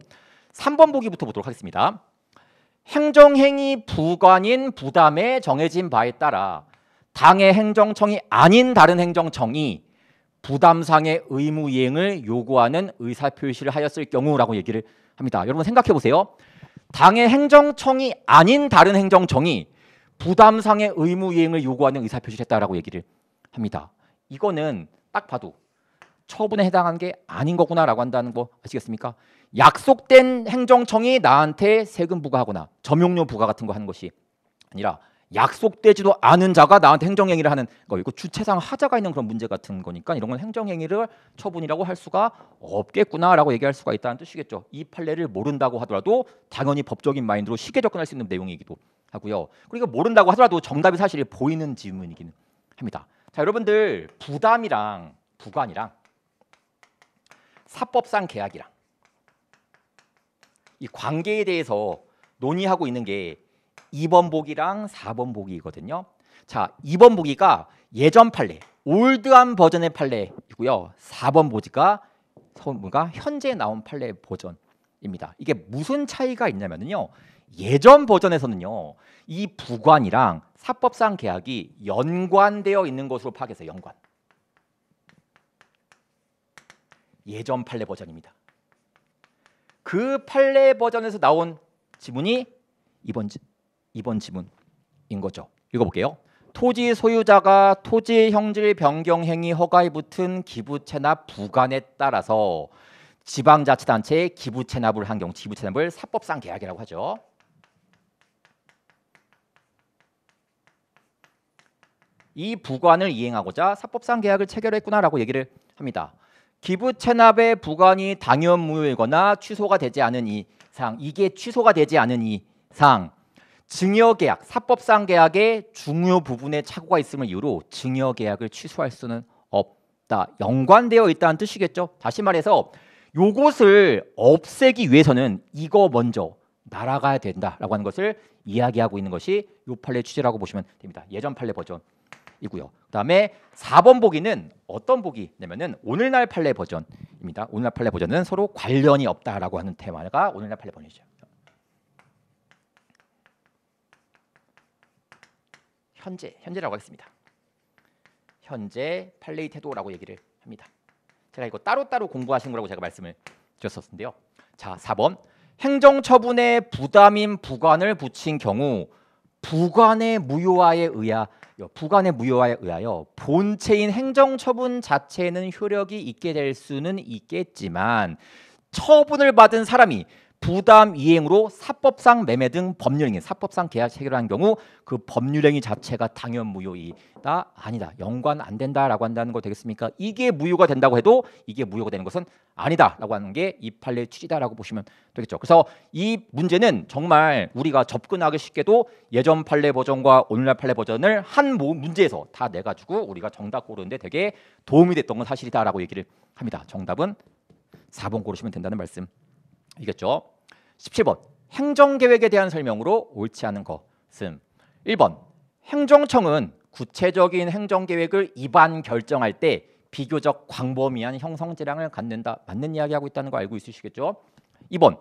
3번 보기부터 보도록 하겠습니다. 행정행위 부관인 부담에 정해진 바에 따라 당의 행정청이 아닌 다른 행정청이 부담상의 의무 이행을 요구하는 의사 표시를 하였을 경우라고 얘기를 합니다. 여러분 생각해 보세요. 당의 행정청이 아닌 다른 행정청이 부담상의 의무 이행을 요구하는 의사 표시를 했다라고 얘기를 합니다. 이거는 딱 봐도 처분에 해당하는 게 아닌 거구나라고 한다는 거 아시겠습니까? 약속된 행정청이 나한테 세금 부과하거나 점용료 부과 같은 거 하는 것이 아니라 약속되지도 않은 자가 나한테 행정행위를 하는 거이고 주체상 하자가 있는 그런 문제 같은 거니까 이런 건 행정행위를 처분이라고 할 수가 없겠구나라고 얘기할 수가 있다는 뜻이겠죠. 이 판례를 모른다고 하더라도 당연히 법적인 마인드로 쉽게 접근할 수 있는 내용이기도 하고요. 그리고 그러니까 모른다고 하더라도 정답이 사실 보이는 질문이기 합니다. 자, 여러분들 부담이랑 부관이랑 사법상 계약이랑 이 관계에 대해서 논의하고 있는 게 2번 보기랑 4번 보기거든요. 자, 2번 보기가 예전 판례, 올드한 버전의 판례이고요. 4번 보기가 뭔가 현재 나온 판례 버전입니다. 이게 무슨 차이가 있냐면요. 예전 버전에서는요. 이 부관이랑 사법상 계약이 연관되어 있는 것으로 파악했어요. 연관. 예전 판례 버전입니다. 그 판례 버전에서 나온 지문이 이번 이번 지문인 거죠. 읽어볼게요. 토지 소유자가 토지 형질 변경 행위 허가에 붙은 기부 채납 부관에 따라서 지방자치단체의 기부 채납을한 경우 기부 채납을 사법상 계약이라고 하죠. 이 부관을 이행하고자 사법상 계약을 체결했구나라고 얘기를 합니다. 기부 체납의 부관이 당연무효이거나 취소가 되지 않은 이상 이게 취소가 되지 않은 이상 증여계약 사법상 계약의 중요 부분에 착오가 있음을 이유로 증여계약을 취소할 수는 없다 연관되어 있다는 뜻이겠죠 다시 말해서 요것을 없애기 위해서는 이거 먼저 날아가야 된다라고 하는 것을 이야기하고 있는 것이 요 판례 취지라고 보시면 됩니다 예전 판례 버전 이고요. 그다음에 4번 보기는 어떤 보기냐면은 오늘날 판례 버전입니다. 오늘날 판례 버전은 서로 관련이 없다라고 하는 테마가 오늘날 판례 버전이죠. 현재 현재라고 하겠습니다. 현재 판례의 태도라고 얘기를 합니다. 제가 이거 따로따로 공부하신 거라고 제가 말씀을 드렸었는데요. 자, 4번. 행정처분에 부담인 부관을 붙인 경우 부관의 무효화에 의하 어, 부관의 무효화에 의하여 본체인 행정처분 자체는 에 효력이 있게 될 수는 있겠지만 처분을 받은 사람이 부담 이행으로 사법상 매매 등 법률행위, 사법상 계약 체결한 경우 그 법률행위 자체가 당연 무효이다 아니다 연관 안 된다라고 한다는 거 되겠습니까? 이게 무효가 된다고 해도 이게 무효가 되는 것은 아니다라고 하는 게 이 판례의 취지다라고 보시면 되겠죠. 그래서 이 문제는 정말 우리가 접근하기 쉽게도 예전 판례 버전과 오늘날 판례 버전을 한 문제에서 다 내가지고 우리가 정답 고르는데 되게 도움이 됐던 건 사실이다라고 얘기를 합니다. 정답은 4번 고르시면 된다는 말씀 이겼죠. 17번 행정계획에 대한 설명으로 옳지 않은 것은 1번 행정청은 구체적인 행정계획을 입안 결정할 때 비교적 광범위한 형성질량을 갖는다 맞는 이야기하고 있다는 거 알고 있으시겠죠? 2번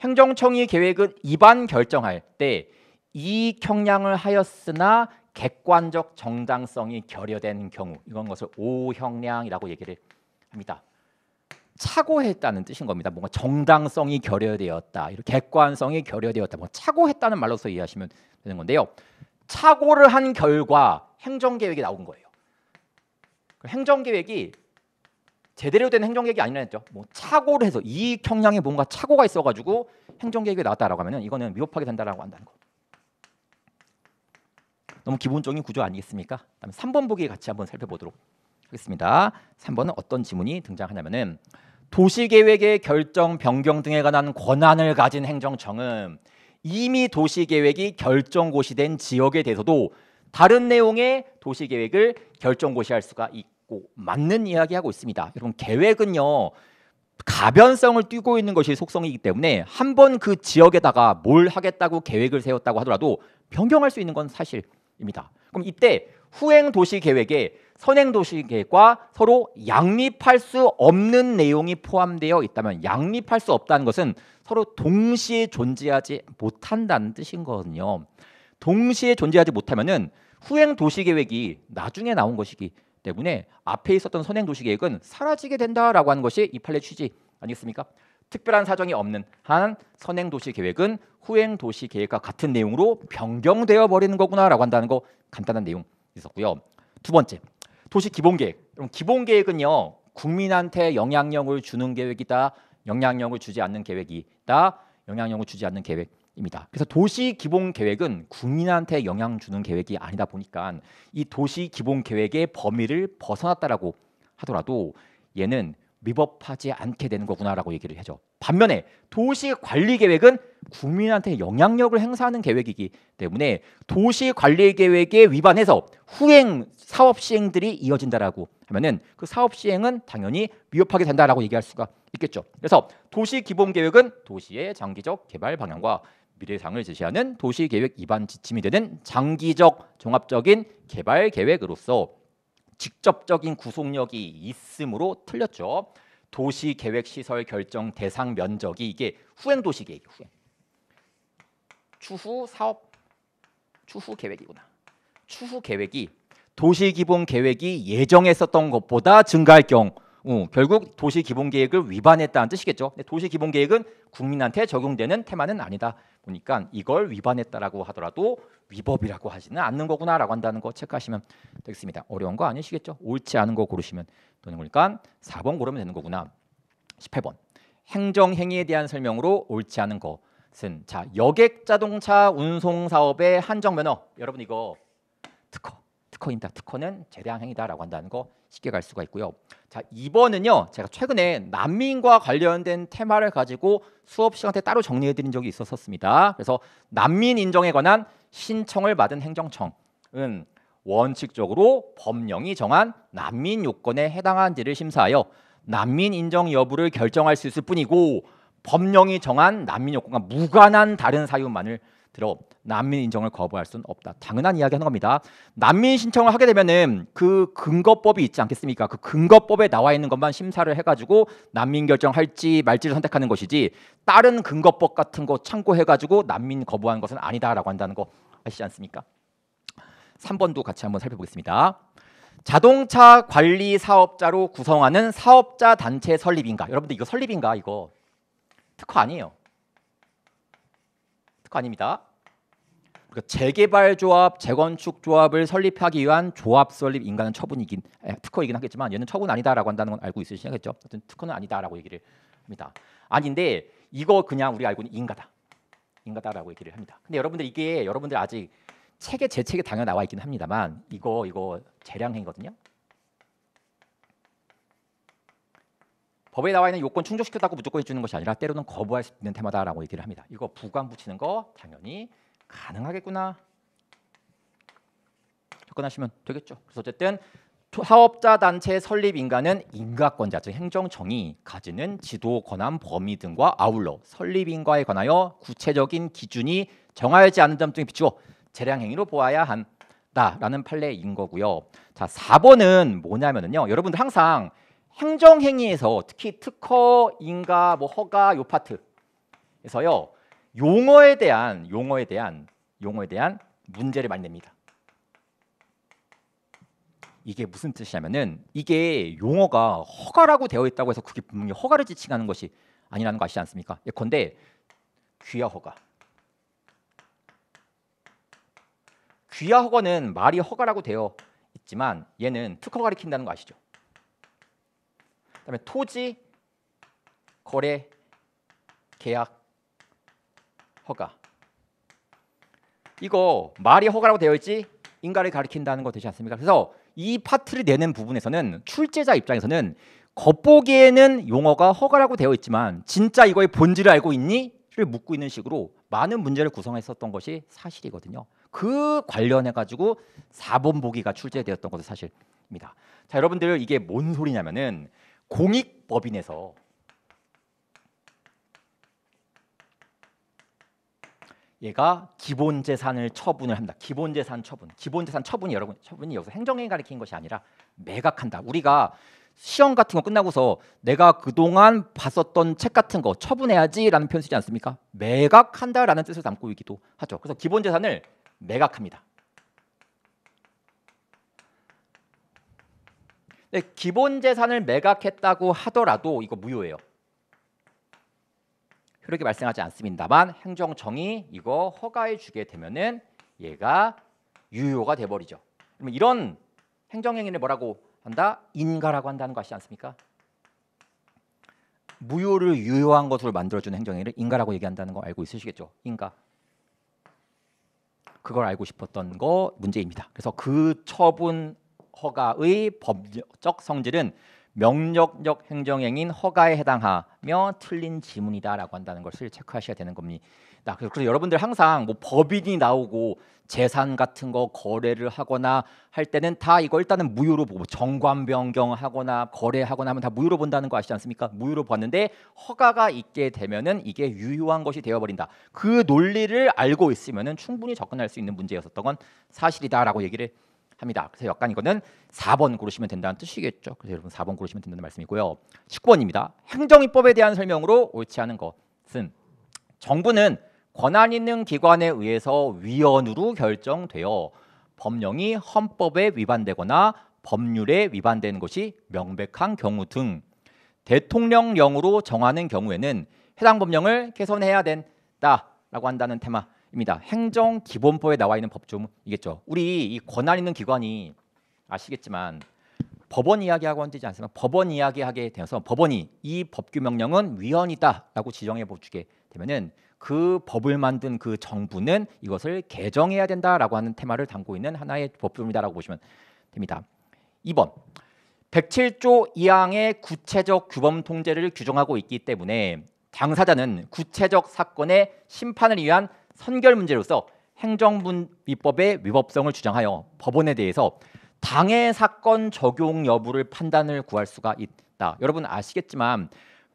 행정청이 계획은 입안 결정할 때 이익형량을 하였으나 객관적 정당성이 결여된 경우 이건 것을 오형량이라고 얘기를 합니다. 착오했다는 뜻인 겁니다. 뭔가 정당성이 결여되었다, 이렇게 객관성이 결여되었다, 뭐 착오했다는 말로서 이해하시면 되는 건데요. 착오를 한 결과 행정계획이 나온 거예요. 행정계획이 제대로 된 행정계획이 아니라했죠. 뭐 착오를 해서 이익 형량에 뭔가 착오가 있어가지고 행정계획이 나왔다라고 하면은 이거는 위법하게 된다라고 한다는 거. 너무 기본적인 구조 아니겠습니까? 그다음에 3번 보기 같이 한번 살펴보도록 하겠습니다. 3번은 어떤 지문이 등장하냐면은 도시계획의 결정 변경 등에 관한 권한을 가진 행정청은 이미 도시계획이 결정고시된 지역에 대해서도 다른 내용의 도시계획을 결정고시할 수가 있고 맞는 이야기하고 있습니다. 여러분 계획은요 가변성을 띄고 있는 것이 속성이기 때문에 한 번 그 지역에다가 뭘 하겠다고 계획을 세웠다고 하더라도 변경할 수 있는 건 사실입니다. 그럼 이때 후행 도시 계획에 선행도시 계획과 서로 양립할 수 없는 내용이 포함되어 있다면 양립할 수 없다는 것은 서로 동시에 존재하지 못한다는 뜻인 거거든요. 동시에 존재하지 못하면은 후행 도시 계획이 나중에 나온 것이기 때문에 앞에 있었던 선행 도시 계획은 사라지게 된다라고 하는 것이 이 판례 취지 아니겠습니까? 특별한 사정이 없는 한 선행 도시 계획은 후행 도시 계획과 같은 내용으로 변경되어 버리는 거구나라고 한다는 거 간단한 내용 있었고요. 두 번째, 도시 기본 계획. 그럼 기본 계획은요. 국민한테 영향력을 주는 계획이다. 영향력을 주지 않는 계획이다. 영향력을 주지 않는 계획입니다. 그래서 도시 기본 계획은 국민한테 영향 주는 계획이 아니다 보니까 이 도시 기본 계획의 범위를 벗어났다라고 하더라도 얘는 위법하지 않게 되는 거구나라고 얘기를 해줘 반면에 도시 관리 계획은 국민한테 영향력을 행사하는 계획이기 때문에 도시 관리 계획에 위반해서 후행 사업 시행들이 이어진다라고 하면은 그 사업 시행은 당연히 위협하게 된다라고 얘기할 수가 있겠죠. 그래서 도시 기본 계획은 도시의 장기적 개발 방향과 미래상을 제시하는 도시 계획 위반 지침이 되는 장기적 종합적인 개발 계획으로서 직접적인 구속력이 있으므로 틀렸죠. 도시 계획 시설 결정 대상 면적이 이게 후행 도시 계획 후행. 추후 사업 추후 계획이구나. 추후 계획이 도시 기본 계획이 예정했었던 것보다 증가할 경우 결국 도시 기본 계획을 위반했다는 뜻이겠죠. 도시 기본 계획은 국민한테 적용되는 테마는 아니다. 보니까 이걸 위반했다라고 하더라도 위법이라고 하지는 않는 거구나라고 한다는 거 체크하시면 되겠습니다. 어려운 거 아니시겠죠? 옳지 않은 거 고르시면 되는 거니까 4번 고르면 되는 거구나. 18번 행정 행위에 대한 설명으로 옳지 않은 것은 자 여객 자동차 운송 사업의 한정 면허 여러분 이거 특허 특허입니다. 특허는 재량 행위다라고 한다는 거 쉽게 갈 수가 있고요. 자, 2번은요. 제가 최근에 난민과 관련된 테마를 가지고 수업 시간 때 따로 정리해 드린 적이 있었습니다. 그래서 난민 인정에 관한 신청을 받은 행정청은 원칙적으로 법령이 정한 난민 요건에 해당한지를 심사하여 난민 인정 여부를 결정할 수 있을 뿐이고 법령이 정한 난민 요건과 무관한 다른 사유만을 들어 난민 인정을 거부할 수는 없다. 당연한 이야기하는 겁니다. 난민 신청을 하게 되면은 그 근거법이 있지 않겠습니까? 그 근거법에 나와 있는 것만 심사를 해가지고 난민 결정할지 말지를 선택하는 것이지 다른 근거법 같은 거 참고해가지고 난민 거부한 것은 아니다라고 한다는 거 아시지 않습니까? 3번도 같이 한번 살펴보겠습니다. 자동차 관리 사업자로 구성하는 사업자 단체 설립인가? 여러분들 이거 설립인가 이거 특허 아니에요. 관입니다. 그러니까 재개발 조합, 재건축 조합을 설립하기 위한 조합 설립 인가는 처분이긴 특허이긴 하겠지만 얘는 처분 아니다라고 한다는 건 알고 있으시겠죠? 어쨌든 특허는 아니다라고 얘기를 합니다. 아닌데 이거 그냥 우리 알고 있는 인가다. 인가다라고 얘기를 합니다. 근데 여러분들 이게 여러분들 아직 책에 제 책에 당연 나와 있긴 합니다만 이거 이거 재량행위거든요. 법에 나와 있는 요건 충족시켰다고 무조건 해주는 것이 아니라 때로는 거부할 수 있는 테마다라고 얘기를 합니다. 이거 부관 붙이는 거 당연히 가능하겠구나 접근하시면 되겠죠. 그래서 어쨌든 사업자 단체 설립 인가는 인가권자 즉 행정청이 가지는 지도 권한 범위 등과 아울러 설립 인가에 관하여 구체적인 기준이 정하지 않은 점 등에 비추어 재량 행위로 보아야 한다라는 판례인 거고요. 자, 4번은 뭐냐면은요. 여러분들 항상 행정행위에서 특히 특허, 인가, 뭐 허가 요 파트에서요 용어에 대한 용어에 대한 용어에 대한 문제를 많이 냅니다. 이게 무슨 뜻이냐면은 이게 용어가 허가라고 되어 있다고 해서 그게 분명히 허가를 지칭하는 것이 아니라는 거 아시지 않습니까? 예컨대 귀하 허가. 귀하 허가는 말이 허가라고 되어 있지만 얘는 특허가 리킨다는 거 아시죠? 그다음에 토지 거래 계약 허가 이거 말이 허가라고 되어 있지 인가를 가리킨다는 거 되지 않습니까? 그래서 이 파트를 내는 부분에서는 출제자 입장에서는 겉보기에는 용어가 허가라고 되어 있지만 진짜 이거의 본질을 알고 있니?를 묻고 있는 식으로 많은 문제를 구성했었던 것이 사실이거든요. 그 관련해 가지고 4번 보기가 출제되었던 것도 사실입니다. 자, 여러분들 이게 뭔 소리냐면은 공익법인에서 얘가 기본재산을 처분을 합니다. 기본재산 처분. 기본재산 처분이 여러분 처분이 여기서 행정행위 가리키는 것이 아니라 매각한다. 우리가 시험 같은 거 끝나고서 내가 그동안 봤었던 책 같은 거 처분해야지라는 표현 쓰지 않습니까? 매각한다라는 뜻을 담고 있기도 하죠. 그래서 기본재산을 매각합니다. 네, 기본 재산을 매각했다고 하더라도 이거 무효예요. 효력이 발생하지 않습니다만 행정청이 이거 허가해 주게 되면은 얘가 유효가 돼 버리죠. 그러면 이런 행정 행위를 뭐라고 한다? 인가라고 한다는 것이지 않습니까? 무효를 유효한 것으로 만들어주 행정행위를 인가라고 얘기한다는 거 알고 있으시겠죠? 인가. 그걸 알고 싶었던 거 문제입니다. 그래서 그 처분 허가의 법적 성질은 명령적 행정행인 위 허가에 해당하며 틀린 지문이다라고 한다는 것을 체크하셔야 되는 겁니다. 그래서 여러분들 항상 뭐 법인이 나오고 재산 같은 거 거래를 하거나 할 때는 다 이거 일단은 무효로 보고 정관 변경하거나 거래하거나 하면 다 무효로 본다는 거 아시지 않습니까? 무효로 봤는데 허가가 있게 되면은 이게 유효한 것이 되어버린다. 그 논리를 알고 있으면은 충분히 접근할 수 있는 문제였었던 건 사실이다라고 얘기를 합니다. 그래서 약간 이거는 4번 고르시면 된다는 뜻이겠죠. 그래서 여러분 4번 고르시면 된다는 말씀이고요. 19번입니다. 행정입법에 대한 설명으로 옳지 않은 것은 정부는 권한 있는 기관에 의해서 위헌으로 결정되어 법령이 헌법에 위반되거나 법률에 위반되는 것이 명백한 경우 등 대통령령으로 정하는 경우에는 해당 법령을 개선해야 된다라고 한다는 테마 입니다. 행정 기본법에 나와 있는 법조문이겠죠. 우리 이 권한 있는 기관이 아시겠지만 법원 이야기하고 한되지 않습니까? 법원 이야기하게 되어서 법원이 이 법규명령은 위헌이다라고 지정해 보게 되면은 그 법을 만든 그 정부는 이것을 개정해야 된다라고 하는 테마를 담고 있는 하나의 법조문이다라고 보시면 됩니다. 2번 107조 2항의 구체적 규범 통제를 규정하고 있기 때문에 당사자는 구체적 사건의 심판을 위한 선결 문제로서 행정분위법의 위법성을 주장하여 법원에 대해서 당해 사건 적용 여부를 판단을 구할 수가 있다. 여러분 아시겠지만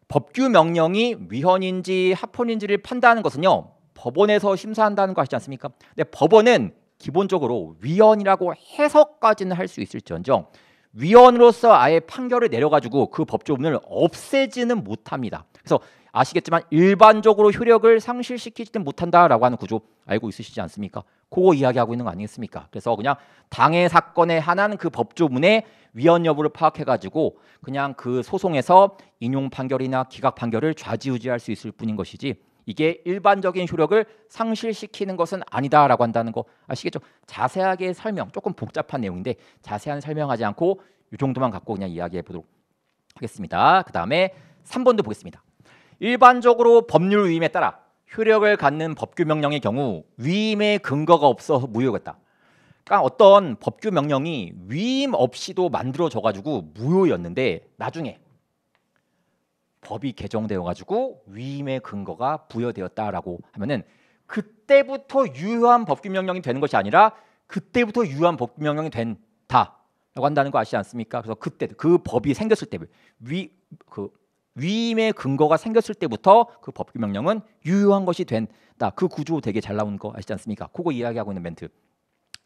법규 명령이 위헌인지 합헌인지를 판단하는 것은요 법원에서 심사한다는 것이지 않습니까? 근데 법원은 기본적으로 위헌이라고 해석까지는 할 수 있을지언정 위헌으로서 아예 판결을 내려가지고 그 법조문을 없애지는 못합니다. 그래서 아시겠지만 일반적으로 효력을 상실시키지는 못한다라고 하는 구조 알고 있으시지 않습니까? 그거 이야기하고 있는 거 아니겠습니까? 그래서 그냥 당해 사건에 한는그 법조문의 위헌 여부를 파악해가지고 그냥 그 소송에서 인용 판결이나 기각 판결을 좌지우지할 수 있을 뿐인 것이지 이게 일반적인 효력을 상실시키는 것은 아니다라고 한다는 거 아시겠죠? 자세하게 설명, 조금 복잡한 내용인데 자세한 설명하지 않고 이 정도만 갖고 그냥 이야기해 보도록 하겠습니다. 그 다음에 3번도 보겠습니다. 일반적으로 법률 위임에 따라 효력을 갖는 법규명령의 경우 위임의 근거가 없어 무효겠다. 그러니까 어떤 법규명령이 위임 없이도 만들어져 가지고 무효였는데 나중에 법이 개정되어 가지고 위임의 근거가 부여되었다라고 하면은 그때부터 유효한 법규명령이 되는 것이 아니라 그때부터 유효한 법규명령이 된다라고 한다는 거 아시지 않습니까? 그래서 그때 그 법이 생겼을 때 위그 위임의 근거가 생겼을 때부터 그 법규 명령은 유효한 것이 된다. 그 구조 되게 잘 나온 거 아시지 않습니까? 그거 이야기하고 있는 멘트.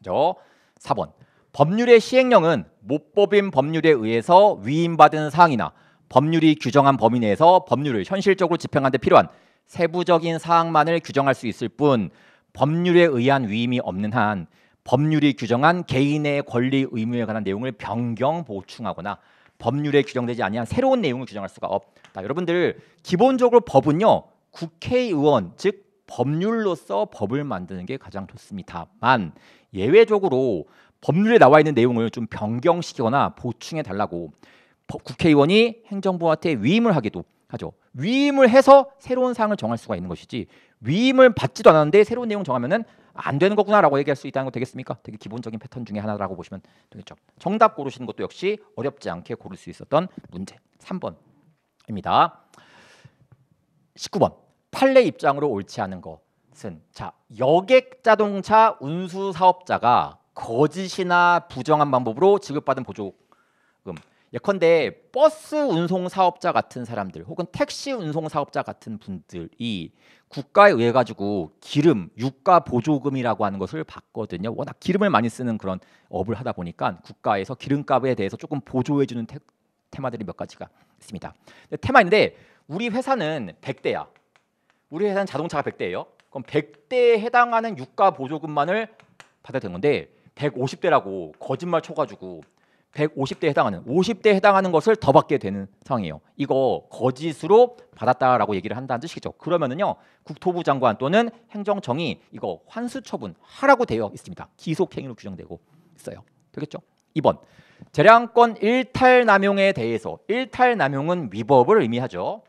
저 4번. 법률의 시행령은 모법인 법률에 의해서 위임받은 사항이나 법률이 규정한 범위 내에서 법률을 현실적으로 집행하는 데 필요한 세부적인 사항만을 규정할 수 있을 뿐 법률에 의한 위임이 없는 한 법률이 규정한 개인의 권리 의무에 관한 내용을 변경 보충하거나 법률에 규정되지 아니한 새로운 내용을 규정할 수가 없다. 여러분들 기본적으로 법은요 국회의원 즉 법률로서 법을 만드는 게 가장 좋습니다만 예외적으로 법률에 나와 있는 내용을 좀 변경시키거나 보충해 달라고 국회의원이 행정부한테 위임을 하기도 하죠. 위임을 해서 새로운 사항을 정할 수가 있는 것이지 위임을 받지도 않았는데 새로운 내용 정하면은 안 되는 거구나라고 얘기할 수 있다는 거 되겠습니까? 되게 기본적인 패턴 중에 하나라고 보시면 되겠죠. 정답 고르시는 것도 역시 어렵지 않게 고를 수 있었던 문제 3번입니다. 19번 판례 입장으로 옳지 않은 것은 자 여객 자동차 운수 사업자가 거짓이나 부정한 방법으로 지급받은 보조금 예컨대 버스 운송 사업자 같은 사람들 혹은 택시 운송 사업자 같은 분들이 국가에 의해 가지고 기름 유가 보조금이라고 하는 것을 받거든요. 워낙 기름을 많이 쓰는 그런 업을 하다 보니까 국가에서 기름값에 대해서 조금 보조해 주는 테마들이 몇 가지가 있습니다. 테마인데 우리 회사는 100대야. 우리 회사는 자동차가 100대예요. 그럼 100대에 해당하는 유가 보조금만을 받아야 되는 건데 150대라고 거짓말 쳐가지고 150대에 해당하는 50대에 해당하는 것을 더 받게 되는 상황이에요. 이거 거짓으로 받았다라고 얘기를 한다는 뜻이죠. 겠 그러면은요 국토부 장관 또는 행정청이 이거 환수 처분하라고 되어 있습니다. 기속행위로 규정되고 있어요. 되겠죠? 2번 재량권 일탈 남용에 대해서 일탈 남용은 위법을 의미하죠.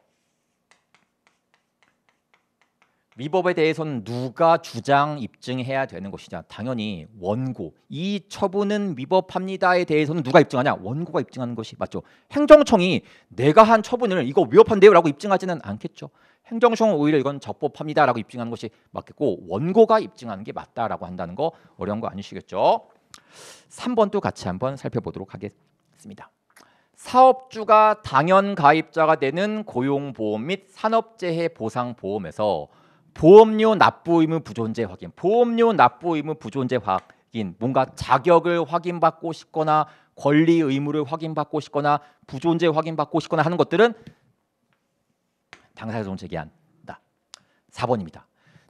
위법에 대해서는 누가 주장 입증해야 되는 것이냐? 당연히 원고. 이 처분은 위법합니다에 대해서는 누가 입증하냐? 원고가 입증하는 것이 맞죠. 행정청이 내가 한 처분을 이거 위법한데요라고 입증하지는 않겠죠. 행정청은 오히려 이건 적법합니다라고 입증하는 것이 맞겠고 원고가 입증하는 게 맞다라고 한다는 거 어려운 거 아니시겠죠? 3번도 같이 한번 살펴보도록 하겠습니다. 사업주가 당연 가입자가 되는 고용보험 및 산업재해 보상보험에서 보험료 납부 의무 부존재 확인, 보험료 납부 의무 부존재 확인, 뭔가 자격을 확인받고 싶거나 권리 의무를 확인받고 싶거나 부존재 확인받고 싶거나 하는 것들은 당사자 정책 제기한다. 4번입니다.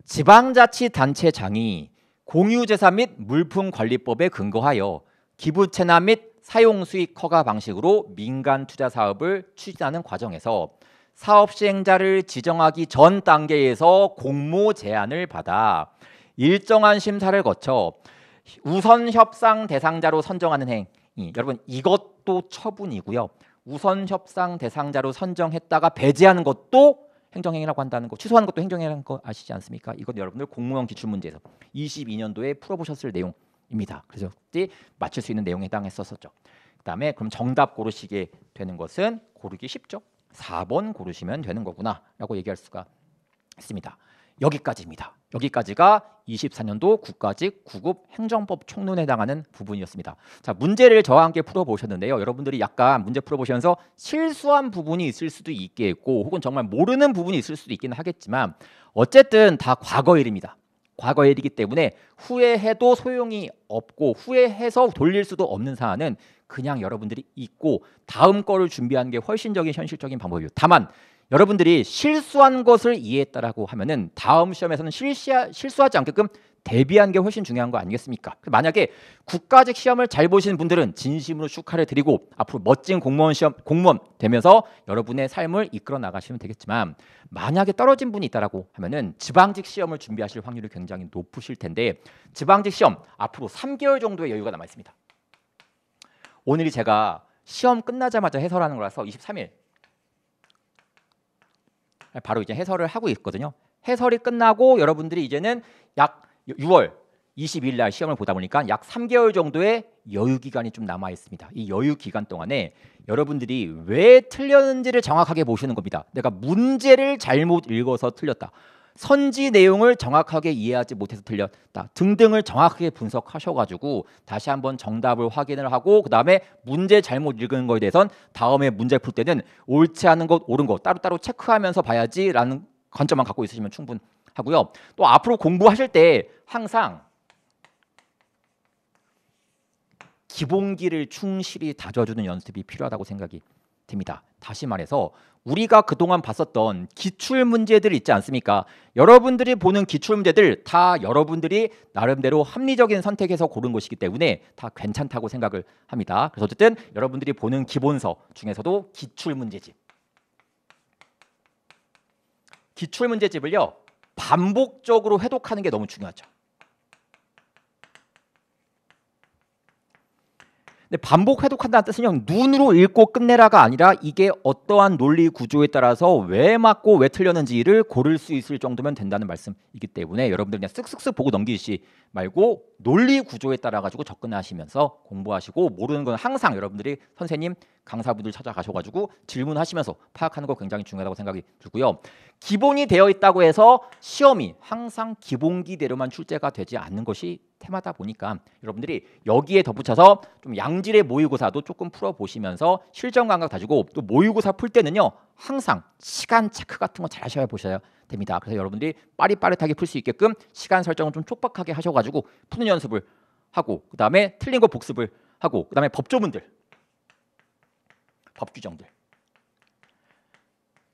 지방자치단체장이 공유재산 및 물품관리법에 근거하여 기부채납 및 사용수익 허가 방식으로 민간 투자 사업을 추진하는 과정에서 사업 시행자를 지정하기 전 단계에서 공모 제안을 받아 일정한 심사를 거쳐 우선 협상 대상자로 선정하는 행. 위 여러분 이것도 처분이고요. 우선 협상 대상자로 선정했다가 배제하는 것도 행정행위라고 한다는 거, 취소하는 것도 행정행위라는 거 아시지 않습니까? 이건 여러분들 공무원 기출문제에서 22년도에 풀어보셨을 내용입니다. 그래서 맞출 수 있는 내용에 해당했었었죠. 그다음에 그럼 정답 고르시게 되는 것은 고르기 쉽죠. 4번 고르시면 되는 거구나라고 얘기할 수가 있습니다. 여기까지입니다. 여기까지가 24년도 국가직 구급 행정법 총론에 해당하는 부분이었습니다. 자, 문제를 저와 함께 풀어보셨는데요. 여러분들이 약간 문제 풀어보시면서 실수한 부분이 있을 수도 있겠고 혹은 정말 모르는 부분이 있을 수도 있기는 하겠지만 어쨌든 다 과거 일입니다. 과거의 일이기 때문에 후회해도 소용이 없고 후회해서 돌릴 수도 없는 사안은 그냥 여러분들이 잊고 다음 거를 준비하는 게 훨씬적인 현실적인 방법이에요. 다만 여러분들이 실수한 것을 이해했다라고 하면은 다음 시험에서는 실시 실수하지 않게끔 대비한 게 훨씬 중요한 거 아니겠습니까? 만약에 국가직 시험을 잘 보시는 분들은 진심으로 축하를 드리고 앞으로 멋진 공무원 시험 공무원 되면서 여러분의 삶을 이끌어 나가시면 되겠지만 만약에 떨어진 분이 있다라고 하면은 지방직 시험을 준비하실 확률이 굉장히 높으실 텐데 지방직 시험 앞으로 3개월 정도의 여유가 남아 있습니다. 오늘이 제가 시험 끝나자마자 해설하는 거라서 23일 바로 이제 해설을 하고 있거든요. 해설이 끝나고 여러분들이 이제는 약 6월 22일 날 시험을 보다 보니까 약 3개월 정도의 여유 기간이 좀 남아 있습니다. 이 여유 기간 동안에 여러분들이 왜 틀렸는지를 정확하게 보시는 겁니다. 내가 문제를 잘못 읽어서 틀렸다. 선지 내용을 정확하게 이해하지 못해서 틀렸다 등등을 정확하게 분석하셔가지고 다시 한번 정답을 확인을 하고 그 다음에 문제 잘못 읽은 거에 대해선 다음에 문제 풀 때는 옳지 않은 것 옳은 것 따로따로 체크하면서 봐야지라는 관점만 갖고 있으시면 충분 하고요. 또 앞으로 공부하실 때 항상 기본기를 충실히 다져주는 연습이 필요하다고 생각이 됩니다. 다시 말해서 우리가 그동안 봤었던 기출 문제들 있지 않습니까? 여러분들이 보는 기출 문제들 다 여러분들이 나름대로 합리적인 선택해서 고른 것이기 때문에 다 괜찮다고 생각을 합니다. 그래서 어쨌든 여러분들이 보는 기본서 중에서도 기출 문제집 기출 문제집을요. 반복적으로 회독하는 게 너무 중요하죠. 근데 반복 해독한다는 뜻은 그냥 눈으로 읽고 끝내라가 아니라 이게 어떠한 논리 구조에 따라서 왜 맞고 왜 틀렸는지를 고를 수 있을 정도면 된다는 말씀이기 때문에 여러분들 그냥 쓱쓱쓱 보고 넘기시 말고 논리 구조에 따라 가지고 접근하시면서 공부하시고 모르는 건 항상 여러분들이 선생님 강사분들 찾아가셔가지고 질문하시면서 파악하는 거 굉장히 중요하다고 생각이 들고요. 기본이 되어 있다고 해서 시험이 항상 기본기대로만 출제가 되지 않는 것이 테마다 보니까 여러분들이 여기에 덧붙여서 좀 양질의 모의고사도 조금 풀어 보시면서 실전 감각 가지고또 모의고사 풀 때는요 항상 시간 체크 같은 거 잘 하셔야 보셔야 됩니다. 그래서 여러분들이 빠릿빠릿하게 풀 수 있게끔 시간 설정을 좀 촉박하게 하셔가지고 푸는 연습을 하고 그 다음에 틀린 거 복습을 하고 그 다음에 법조문들, 법 규정들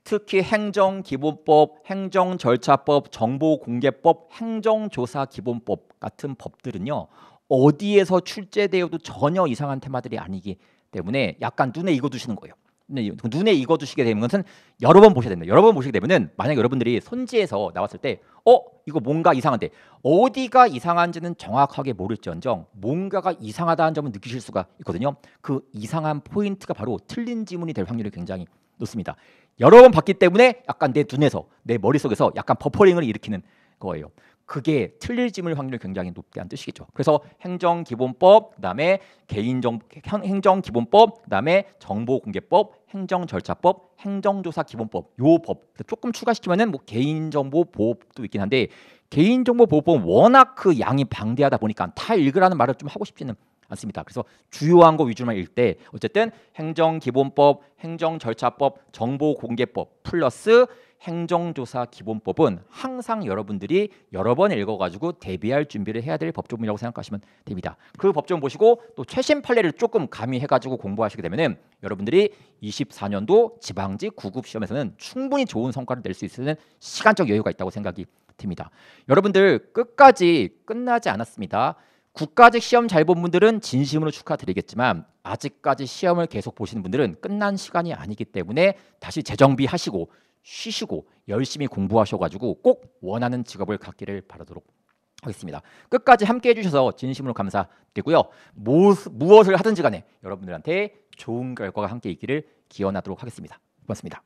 특히 행정기본법, 행정절차법, 정보공개법, 행정조사기본법 같은 법들은요. 어디에서 출제되어도 전혀 이상한 테마들이 아니기 때문에 약간 눈에 익어두시는 거예요. 눈에 익어두시게 되는 것은 여러 번 보셔야 됩니다. 여러 번 보시게 되면 만약 여러분들이 손지에서 나왔을 때, 어 이거 뭔가 이상한데 어디가 이상한지는 정확하게 모를지언정 뭔가가 이상하다는 점은 느끼실 수가 있거든요. 그 이상한 포인트가 바로 틀린 지문이 될 확률이 굉장히 높습니다. 여러 번 봤기 때문에 약간 내 눈에서 내 머릿속에서 약간 버퍼링을 일으키는 거예요. 그게 틀릴짐을 확률이 굉장히 높다는 뜻이겠죠. 그래서 행정기본법, 그다음에 개인정 행정기본법, 그다음에 정보공개법, 행정절차법, 행정조사기본법 요법 조금 추가시키면뭐 개인정보보호법도 있긴 한데 개인정보보호법은 워낙 그 양이 방대하다 보니까 다 읽으라는 말을 좀 하고 싶지는 않습니다. 그래서 주요한 거 위주만 읽때 어쨌든 행정기본법, 행정절차법, 정보공개법 플러스 행정조사 기본법은 항상 여러분들이 여러 번 읽어가지고 대비할 준비를 해야 될 법조문이라고 생각하시면 됩니다. 그 법조문 보시고 또 최신 판례를 조금 가미해가지고 공부하시게 되면은 여러분들이 24년도 지방지 구급 시험에서는 충분히 좋은 성과를 낼 수 있는 시간적 여유가 있다고 생각이 됩니다 여러분들 끝까지 끝나지 않았습니다. 국가직 시험 잘 본 분들은 진심으로 축하드리겠지만 아직까지 시험을 계속 보시는 분들은 끝난 시간이 아니기 때문에 다시 재정비하시고 쉬시고 열심히 공부하셔가지고 꼭 원하는 직업을 갖기를 바라도록 하겠습니다. 끝까지 함께 해주셔서 진심으로 감사드리고요. 무엇을 하든지 간에 여러분들한테 좋은 결과가 함께 있기를 기원하도록 하겠습니다. 고맙습니다.